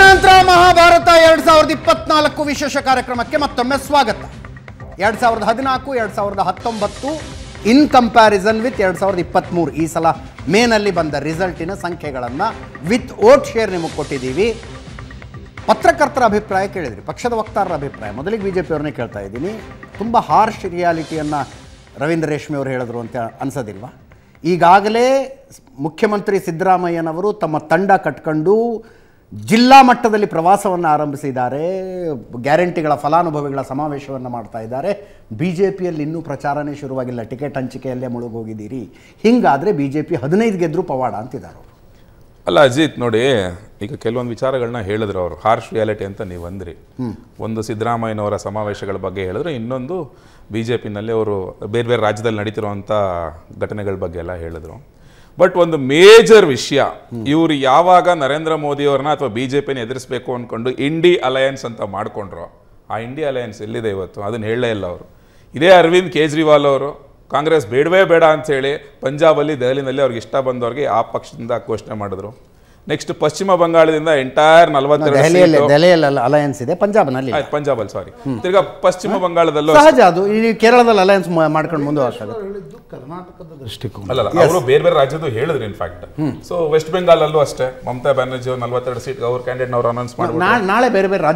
ನಂತರ ಮಹಾಭಾರತ ಎರಡ್ ಸಾವಿರದ ಇಪ್ಪತ್ನಾಲ್ಕು ವಿಶೇಷ ಕಾರ್ಯಕ್ರಮಕ್ಕೆ ಮತ್ತೊಮ್ಮೆ ಸ್ವಾಗತ ಎರಡ್ ಸಾವಿರದ ಹದಿನಾಲ್ಕು ಎರಡ್ ಸಾವಿರದ ಹತ್ತೊಂಬತ್ತು ಇನ್ ಕಂಪ್ಯಾರಿಸನ್ ವಿತ್ ಎರಡ್ ಸಾವಿರದ ಮೂರು ಈ ಸಲ ಮೇನಲ್ಲಿ ಬಂದ ರಿಸಲ್ಟಿನ ಸಂಖ್ಯೆಗಳನ್ನು ವಿತ್ ಓಟ್ ಶೇರ್ ನಿಮಗೆ ಕೊಟ್ಟಿದ್ದೀವಿ ಪತ್ರಕರ್ತರ ಅಭಿಪ್ರಾಯ ಕೇಳಿದ್ರಿ ಪಕ್ಷದ ವಕ್ತಾರರ ಅಭಿಪ್ರಾಯ ಮೊದಲಿಗೆ ಬಿ ಜೆ ಕೇಳ್ತಾ ಇದ್ದೀನಿ ತುಂಬ ಹಾರ್ಶ್ ರಿಯಾಲಿಟಿಯನ್ನು ರವೀಂದ್ರ ರೇಷ್ಮೆ ಅವರು ಹೇಳಿದ್ರು ಅಂತ ಅನ್ಸೋದಿಲ್ವಾ ಈಗಾಗಲೇ ಮುಖ್ಯಮಂತ್ರಿ ಸಿದ್ದರಾಮಯ್ಯನವರು ತಮ್ಮ ತಂಡ ಕಟ್ಕೊಂಡು ಜಿಲ್ಲಾ ಮಟ್ಟದಲ್ಲಿ ಪ್ರವಾಸವನ್ನು ಆರಂಭಿಸಿದ್ದಾರೆ ಗ್ಯಾರಂಟಿಗಳ ಫಲಾನುಭವಿಗಳ ಸಮಾವೇಶವನ್ನು ಮಾಡ್ತಾ ಇದ್ದಾರೆ ಬಿ ಜೆ ಪಿಯಲ್ಲಿ ಇನ್ನೂ ಪ್ರಚಾರನೇ ಶುರುವಾಗಿಲ್ಲ ಟಿಕೆಟ್ ಹಂಚಿಕೆಯಲ್ಲೇ ಮುಳುಗೋಗಿದ್ದೀರಿ ಹಿಂಗಾದರೆ ಬಿ ಜೆ ಪಿ ಹದಿನೈದು ಗೆದ್ರು ಪವಾಡ ಅಂತಿದ್ದಾರೆ ಅಲ್ಲ ಅಜಿತ್ ನೋಡಿ ಈಗ ಕೆಲವೊಂದು ವಿಚಾರಗಳನ್ನ ಹೇಳಿದ್ರು ಅವರು ಹಾರ್ಶ್ ರಿಯಾಲಿಟಿ ಅಂತ ನೀವು ಅಂದ್ರಿ ಒಂದು ಸಿದ್ದರಾಮಯ್ಯನವರ ಸಮಾವೇಶಗಳ ಬಗ್ಗೆ ಹೇಳಿದ್ರೆ ಇನ್ನೊಂದು ಬಿ ಜೆ ಪಿನಲ್ಲಿ ಅವರು ಬೇರೆ ಬೇರೆ ರಾಜ್ಯದಲ್ಲಿ ನಡೀತಿರುವಂಥ ಘಟನೆಗಳ ಬಗ್ಗೆ ಎಲ್ಲ ಹೇಳಿದ್ರು ಬಟ್ ಒಂದು ಮೇಜರ್ ವಿಷಯ ಇವರು ಯಾವಾಗ ನರೇಂದ್ರ ಮೋದಿಯವ್ರನ್ನ ಅಥವಾ ಬಿ ಜೆ ಪಿನ ಎದುರಿಸಬೇಕು ಅಂದ್ಕೊಂಡು ಇಂಡಿ ಅಲಯನ್ಸ್ ಅಂತ ಮಾಡಿಕೊಂಡ್ರು ಆ ಇಂಡಿ ಅಲಯನ್ಸ್ ಎಲ್ಲಿದೆ ಇವತ್ತು ಅದನ್ನು ಹೇಳಲೇ ಇಲ್ಲ ಅವರು ಇದೇ ಅರವಿಂದ್ ಕೇಜ್ರಿವಾಲ್ ಅವರು ಕಾಂಗ್ರೆಸ್ ಬೇಡವೇ ಬೇಡ ಅಂಥೇಳಿ ಪಂಜಾಬಲ್ಲಿ ದೆಹಲಿನಲ್ಲಿ ಅವ್ರಿಗೆ ಇಷ್ಟ ಬಂದವ್ರಿಗೆ ಆ ಪಕ್ಷದಿಂದ ಘೋಷಣೆ ಮಾಡಿದ್ರು ನೆಕ್ಸ್ಟ್ ಪಶ್ಚಿಮ ಬಂಗಾಳದಿಂದ ಎಂಟೈರ್ ನಲವತ್ತೆರಡು ಅಲಯನ್ಸ್ ಇದೆ ಪಂಜಾಬ್ ಪಂಜಾಬ್ ಅಲ್ಲಿ ಸಾರಿ ತಿರ್ಗಾ ಪಶ್ಚಿಮ ಬಂಗಾಳದಲ್ಲೂ ಸಹಜ ಅದು ಈ ಕೇರಳದಲ್ಲಿ ಅಲಯನ್ಸ್ ಮಾಡ್ಕೊಂಡು ಮುಂದೆ ಕರ್ನಾಟಕದ ದೃಷ್ಟಿಕೋನ ಅಲ್ಲ ಅವರು ಬೇರೆ ಬೇರೆ ರಾಜ್ಯದ್ದು ಹೇಳಿದ್ರು ಇನ್ಫ್ಯಾಕ್ಟ್ ಸೊ ವೆಸ್ಟ್ ಬೆಂಗಾಲ್ ಅಲ್ಲೂ ಅಷ್ಟೇ ಮಮತಾ ಬ್ಯಾನರ್ಜಿ ಅವರು ನಲವತ್ತೆರಡು ಸೀಟ್ ಅವ್ರ ಕ್ಯಾಂಡಿಡೇಟ್ ಅವರು ಅನೌನ್ಸ್ ಮಾಡಿ ನಾಳೆ ಬೇರೆ ಬೇರೆ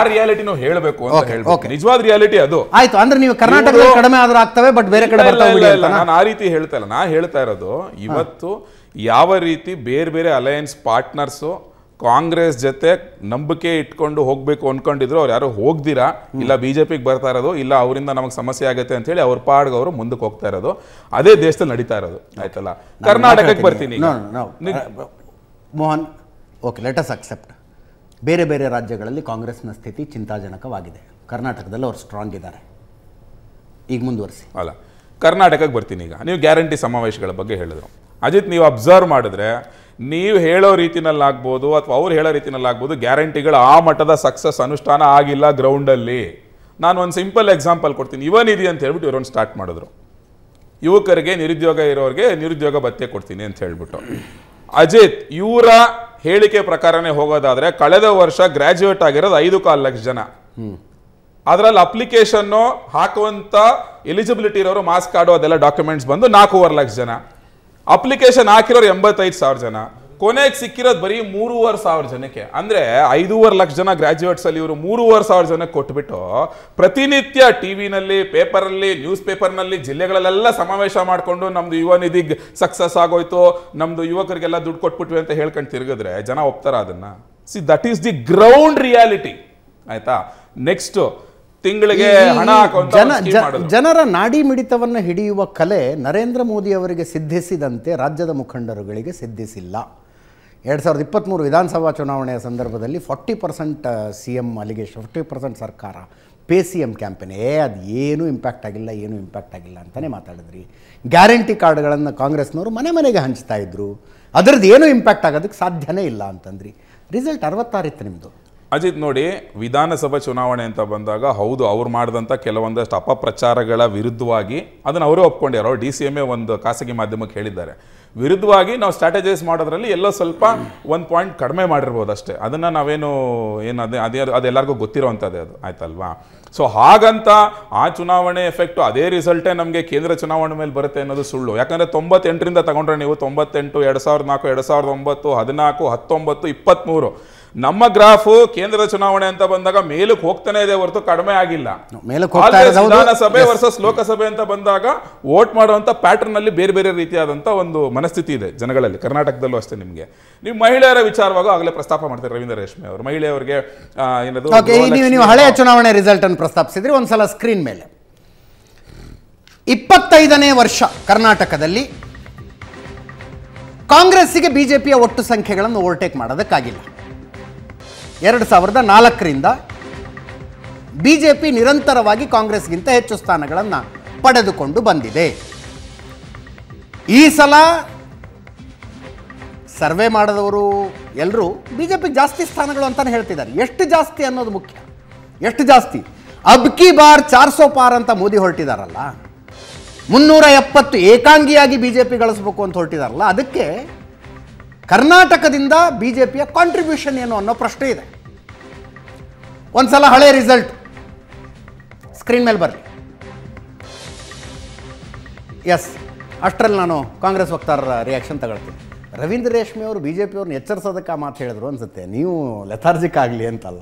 ಆ ರಿಯಾಲಿಟಿ ನಾವು ಹೇಳಬೇಕು ಅಂತ ಹೇಳ್ಬೇಕು ನಿಜವಾದ ರಿಯಾಲಿಟಿ ಅದು ಆಯ್ತು ಅಂದ್ರೆ ನೀವು ಕರ್ನಾಟಕದಲ್ಲಿ ಕಡಿಮೆ ಆದ್ರೂ ಆಗ್ತವೆ ಬಟ್ ಬೇರೆ ಕಡೆ ಇಲ್ಲ ನಾನು ಆ ರೀತಿ ಹೇಳ್ತಾ ಇಲ್ಲ ನಾ ಹೇಳ್ತಾ ಇರೋದು ಇವತ್ತು ಯಾವ ರೀತಿ ಬೇರೆ ಬೇರೆ ಅಲಯನ್ಸ್ ಪಾರ್ಟ್ನರ್ಸು ಕಾಂಗ್ರೆಸ್ ಜೊತೆ ನಂಬಿಕೆ ಇಟ್ಕೊಂಡು ಹೋಗ್ಬೇಕು ಅನ್ಕೊಂಡಿದ್ರು ಅವ್ರು ಯಾರು ಹೋಗ್ದಿರಾ ಇಲ್ಲ ಬಿಜೆಪಿಗೆ ಬರ್ತಾ ಇರೋದು ಇಲ್ಲ ಅವರಿಂದ ನಮಗೆ ಸಮಸ್ಯೆ ಆಗುತ್ತೆ ಅಂತ ಹೇಳಿ ಅವ್ರ ಪಾಡ್ಗೆ ಅವರು ಮುಂದಕ್ಕೆ ಹೋಗ್ತಾ ಇರೋದು ಅದೇ ದೇಶದಲ್ಲಿ ನಡೀತಾ ಇರೋದು ಆಯ್ತಲ್ಲ ಕರ್ನಾಟಕಕ್ಕೆ ಬರ್ತೀನಿ ಮೋಹನ್ ಓಕೆ ಲೆಟಸ್ ಅಕ್ಸೆಪ್ಟ್ ಬೇರೆ ಬೇರೆ ರಾಜ್ಯಗಳಲ್ಲಿ ಕಾಂಗ್ರೆಸ್ನ ಸ್ಥಿತಿ ಚಿಂತಾಜನಕವಾಗಿದೆ ಕರ್ನಾಟಕದಲ್ಲಿ ಅವ್ರು ಸ್ಟ್ರಾಂಗ್ ಇದ್ದಾರೆ ಈಗ ಮುಂದುವರಿಸಿ ಅಲ್ಲ ಕರ್ನಾಟಕಕ್ಕೆ ಬರ್ತೀನಿ ಈಗ ನೀವು ಗ್ಯಾರಂಟಿ ಸಮಾವೇಶಗಳ ಬಗ್ಗೆ ಹೇಳಿದ್ರು ಅಜಿತ್ ನೀವು ಅಬ್ಸರ್ವ್ ಮಾಡಿದ್ರೆ ನೀವು ಹೇಳೋ ರೀತಿನಲ್ಲಿ ಆಗ್ಬೋದು ಅಥವಾ ಅವ್ರು ಹೇಳೋ ರೀತಿನಲ್ಲಿ ಆಗ್ಬೋದು ಗ್ಯಾರಂಟಿಗಳು ಆ ಮಟ್ಟದ ಸಕ್ಸಸ್ ಅನುಷ್ಠಾನ ಆಗಿಲ್ಲ ಗ್ರೌಂಡಲ್ಲಿ ನಾನು ಒಂದು ಸಿಂಪಲ್ ಎಕ್ಸಾಂಪಲ್ ಕೊಡ್ತೀನಿ ಇವನಿದೆ ಅಂತ ಹೇಳ್ಬಿಟ್ಟು ಇವರೊಂದು ಸ್ಟಾರ್ಟ್ ಮಾಡಿದ್ರು ಯುವಕರಿಗೆ ನಿರುದ್ಯೋಗ ಇರೋರಿಗೆ ನಿರುದ್ಯೋಗ ಭತ್ಯೆ ಕೊಡ್ತೀನಿ ಅಂತ ಹೇಳ್ಬಿಟ್ಟು ಅಜಿತ್ ಇವರ ಹೇಳಿಕೆ ಪ್ರಕಾರನೇ ಹೋಗೋದಾದರೆ ಕಳೆದ ವರ್ಷ ಗ್ರ್ಯಾಜುಯೇಟ್ ಆಗಿರೋದು ಐದು ಕಾಲು ಲಕ್ಷ ಜನ ಅದರಲ್ಲಿ ಅಪ್ಲಿಕೇಶನ್ನು ಹಾಕುವಂಥ ಎಲಿಜಿಬಿಲಿಟಿ ಇರೋರು ಮಾಸ್ಕ್ ಕಾರ್ಡು ಅದೆಲ್ಲ ಡಾಕ್ಯುಮೆಂಟ್ಸ್ ಬಂದು ನಾಲ್ಕೂವರೆ ಲಕ್ಷ ಜನ ಅಪ್ಲಿಕೇಶನ್ ಹಾಕಿರೋರು ಎಂಬತ್ತೈದು ಸಾವಿರ ಜನ ಕೊನೆಗೆ ಸಿಕ್ಕಿರೋದು ಬರೀ ಮೂರುವರೆ ಸಾವಿರ ಜನಕ್ಕೆ ಅಂದರೆ ಐದೂವರೆ ಲಕ್ಷ ಜನ ಅಲ್ಲಿ ಇವರು ಮೂರುವರೆ ಸಾವಿರ ಜನಕ್ಕೆ ಕೊಟ್ಬಿಟ್ಟು ಪ್ರತಿನಿತ್ಯ ಟಿ ವಿನಲ್ಲಿ ಪೇಪರಲ್ಲಿ ನ್ಯೂಸ್ ಪೇಪರ್ನಲ್ಲಿ ಜಿಲ್ಲೆಗಳಲ್ಲೆಲ್ಲ ಸಮಾವೇಶ ಮಾಡಿಕೊಂಡು ನಮ್ದು ಯುವ ನಿಧಿಗೆ ಸಕ್ಸಸ್ ಆಗೋಯ್ತು ನಮ್ದು ಯುವಕರಿಗೆಲ್ಲ ದುಡ್ಡು ಕೊಟ್ಬಿಟ್ವಿ ಅಂತ ಹೇಳ್ಕೊಂಡು ತಿರುಗಿದ್ರೆ ಜನ ಒಪ್ತಾರ ಅದನ್ನ see that is the ground reality ಆಯ್ತಾ ನೆಕ್ಸ್ಟು ತಿಂಗಳಿಗೆ ಹಣ ಜನ ಜನರ ನಾಡಿ ಮಿಡಿತವನ್ನು ಹಿಡಿಯುವ ಕಲೆ ನರೇಂದ್ರ ಮೋದಿ ಅವರಿಗೆ ಸಿದ್ಧಿಸಿದಂತೆ ರಾಜ್ಯದ ಮುಖಂಡರುಗಳಿಗೆ ಸಿದ್ಧಿಸಿಲ್ಲ ಎರಡು ಸಾವಿರದ ಇಪ್ಪತ್ತ್ಮೂರು ವಿಧಾನಸಭಾ ಚುನಾವಣೆಯ ಸಂದರ್ಭದಲ್ಲಿ ಫಾರ್ಟಿ ಪರ್ಸೆಂಟ್ ಸಿ ಎಮ್ ಅಲ್ಲಿಗೆ ಫಿಫ್ಟಿ ಪರ್ಸೆಂಟ್ ಸರ್ಕಾರ ಪೇ ಸಿ ಎಮ್ ಕ್ಯಾಂಪೇನ್ ಏ ಅದು ಏನು ಇಂಪ್ಯಾಕ್ಟ್ ಆಗಿಲ್ಲ ಏನೂ ಇಂಪ್ಯಾಕ್ಟ್ ಆಗಿಲ್ಲ ಅಂತಲೇ ಮಾತಾಡಿದ್ರಿ ಗ್ಯಾರಂಟಿ ಕಾರ್ಡ್ಗಳನ್ನು ಕಾಂಗ್ರೆಸ್ನವರು ಮನೆ ಮನೆಗೆ ಹಂಚ್ತಾ ಇದ್ರು ಅದರದ್ದು ಏನೂ ಇಂಪ್ಯಾಕ್ಟ್ ಆಗೋದಕ್ಕೆ ಸಾಧ್ಯವೇ ಇಲ್ಲ ಅಂತಂದ್ರಿ ರಿಸಲ್ಟ್ ಅರವತ್ತಾರಿತ್ತು ನಿಮ್ಮದು ಅಜಿತ್ ನೋಡಿ ವಿಧಾನಸಭಾ ಚುನಾವಣೆ ಅಂತ ಬಂದಾಗ ಹೌದು ಅವ್ರು ಮಾಡಿದಂಥ ಕೆಲವೊಂದಷ್ಟು ಅಪಪ್ರಚಾರಗಳ ವಿರುದ್ಧವಾಗಿ ಅದನ್ನು ಅವರು ಒಪ್ಕೊಂಡಿರೋ ಡಿ ಸಿ ಎಮ್ ಎ ಒಂದು ಖಾಸಗಿ ಮಾಧ್ಯಮಕ್ಕೆ ಹೇಳಿದ್ದಾರೆ ವಿರುದ್ಧವಾಗಿ ನಾವು ಸ್ಟ್ರಾಟಜೈಸ್ ಮಾಡೋದ್ರಲ್ಲಿ ಎಲ್ಲೋ ಸ್ವಲ್ಪ ಒಂದು ಪಾಯಿಂಟ್ ಕಡಿಮೆ ಮಾಡಿರ್ಬೋದು ಅಷ್ಟೇ ಅದನ್ನು ನಾವೇನು ಏನು ಅದೇ ಅದೇ ಅದೆಲ್ಲರಿಗೂ ಗೊತ್ತಿರೋವಂಥದ್ದೇ ಅದು ಆಯ್ತಲ್ವಾ ಸೊ ಹಾಗಂತ ಆ ಚುನಾವಣೆ ಎಫೆಕ್ಟು ಅದೇ ರಿಸಲ್ಟೇ ನಮಗೆ ಕೇಂದ್ರ ಚುನಾವಣೆ ಮೇಲೆ ಬರುತ್ತೆ ಅನ್ನೋದು ಸುಳ್ಳು ಯಾಕಂದರೆ ತೊಂಬತ್ತೆಂಟರಿಂದ ತಗೊಂಡ್ರೆ ನೀವು ತೊಂಬತ್ತೆಂಟು ಎರಡು ಸಾವಿರದ ನಾಲ್ಕು ಎರಡು ಸಾವಿರದ ಒಂಬತ್ತು ಹದಿನಾಲ್ಕು ಹತ್ತೊಂಬತ್ತು ಇಪ್ಪತ್ತ್ಮೂರು ನಮ್ಮ ಗ್ರಾಫ್ ಕೇಂದ್ರ ಚುನಾವಣೆ ಅಂತ ಬಂದಾಗ ಮೇಲಕ್ಕೆ ಹೋಗ್ತಾನೆ ಇದೆ ಹೊರತು ಕಡಿಮೆ ಆಗಿಲ್ಲ ವಿಧಾನಸಭೆ ವರ್ಸಸ್ ಲೋಕಸಭೆ ಅಂತ ಬಂದಾಗ ವೋಟ್ ಮಾಡುವಂತ ಪ್ಯಾಟರ್ನ್ ಅಲ್ಲಿ ಬೇರೆ ಬೇರೆ ರೀತಿಯಾದಂತ ಒಂದು ಮನಸ್ಥಿತಿ ಇದೆ ಜನಗಳಲ್ಲಿ ಕರ್ನಾಟಕದಲ್ಲೂ ಅಷ್ಟೇ ನಿಮಗೆ ನೀವು ಮಹಿಳೆಯರ ವಿಚಾರವಾಗ ಆಗಲೇ ಪ್ರಸ್ತಾಪ ಮಾಡ್ತಾರೆ ರವೀಂದ್ರ ರೇಷ್ಮೆ ಅವರು ಮಹಿಳೆಯವರಿಗೆ ಏನದು ಹಳೆಯ ಚುನಾವಣೆ ರಿಸಲ್ಟ್ ಅನ್ನು ಪ್ರಸ್ತಾಪಿಸಿದ್ರಿ ಒಂದ್ಸಲ ಸ್ಕ್ರೀನ್ ಮೇಲೆ ಇಪ್ಪತ್ತೈದನೇ ವರ್ಷ ಕರ್ನಾಟಕದಲ್ಲಿ ಕಾಂಗ್ರೆಸ್ಸಿಗೆ ಬಿಜೆಪಿಯ ಒಟ್ಟು ಸಂಖ್ಯೆಗಳನ್ನು ಓವರ್ಟೇಕ್ ಮಾಡೋದಕ್ಕಾಗಿಲ್ಲ ಎರಡು ಸಾವಿರದ ನಾಲ್ಕರಿಂದ ಬಿ ಜೆ ಪಿ ನಿರಂತರವಾಗಿ ಕಾಂಗ್ರೆಸ್ಗಿಂತ ಹೆಚ್ಚು ಸ್ಥಾನಗಳನ್ನು ಪಡೆದುಕೊಂಡು ಬಂದಿದೆ ಈ ಸಲ ಸರ್ವೆ ಮಾಡಿದವರು ಎಲ್ಲರೂ ಬಿ ಜೆ ಪಿ ಜಾಸ್ತಿ ಸ್ಥಾನಗಳು ಅಂತಲೇ ಹೇಳ್ತಿದ್ದಾರೆ ಎಷ್ಟು ಜಾಸ್ತಿ ಅನ್ನೋದು ಮುಖ್ಯ ಎಷ್ಟು ಜಾಸ್ತಿ ಅಬ್ಕಿ ಬಾರ್ ಚಾರ್ಸೋ ಪಾರ್ ಅಂತ ಮೋದಿ ಹೊರಟಿದಾರಲ್ಲ ಮುನ್ನೂರ ಎಪ್ಪತ್ತು ಏಕಾಂಗಿಯಾಗಿ ಬಿ ಜೆ ಪಿ ಗಳಿಸ್ಬೇಕು ಅಂತ ಹೊರಟಿದಾರಲ್ಲ ಅದಕ್ಕೆ ಕರ್ನಾಟಕದಿಂದ ಬಿ ಜೆ ಪಿಯ ಕಾಂಟ್ರಿಬ್ಯೂಷನ್ ಏನು ಅನ್ನೋ ಪ್ರಶ್ನೆ ಇದೆ ಒಂದ್ಸಲ ಸಲ ಹಳೆ ರಿಸಲ್ಟ್ ಸ್ಕ್ರೀನ್ ಮೇಲೆ ಬರ್ರಿ ಎಸ್ ಅಷ್ಟರಲ್ಲಿ ನಾನು ಕಾಂಗ್ರೆಸ್ ವಕ್ತಾರರ ರಿಯಾಕ್ಷನ್ ತಗೊಳ್ತೀನಿ ರವೀಂದ್ರ ರೇಷ್ಮೆ ಅವರು ಬಿ ಜೆ ಅವ್ರನ್ನ ಎಚ್ಚರಿಸೋದಕ್ಕೆ ಮಾತು ಹೇಳಿದ್ರು ಅನ್ಸುತ್ತೆ ನೀವು ಲೆಥಾರ್ಜಿಕ್ ಆಗಲಿ ಅಂತಲ್ಲ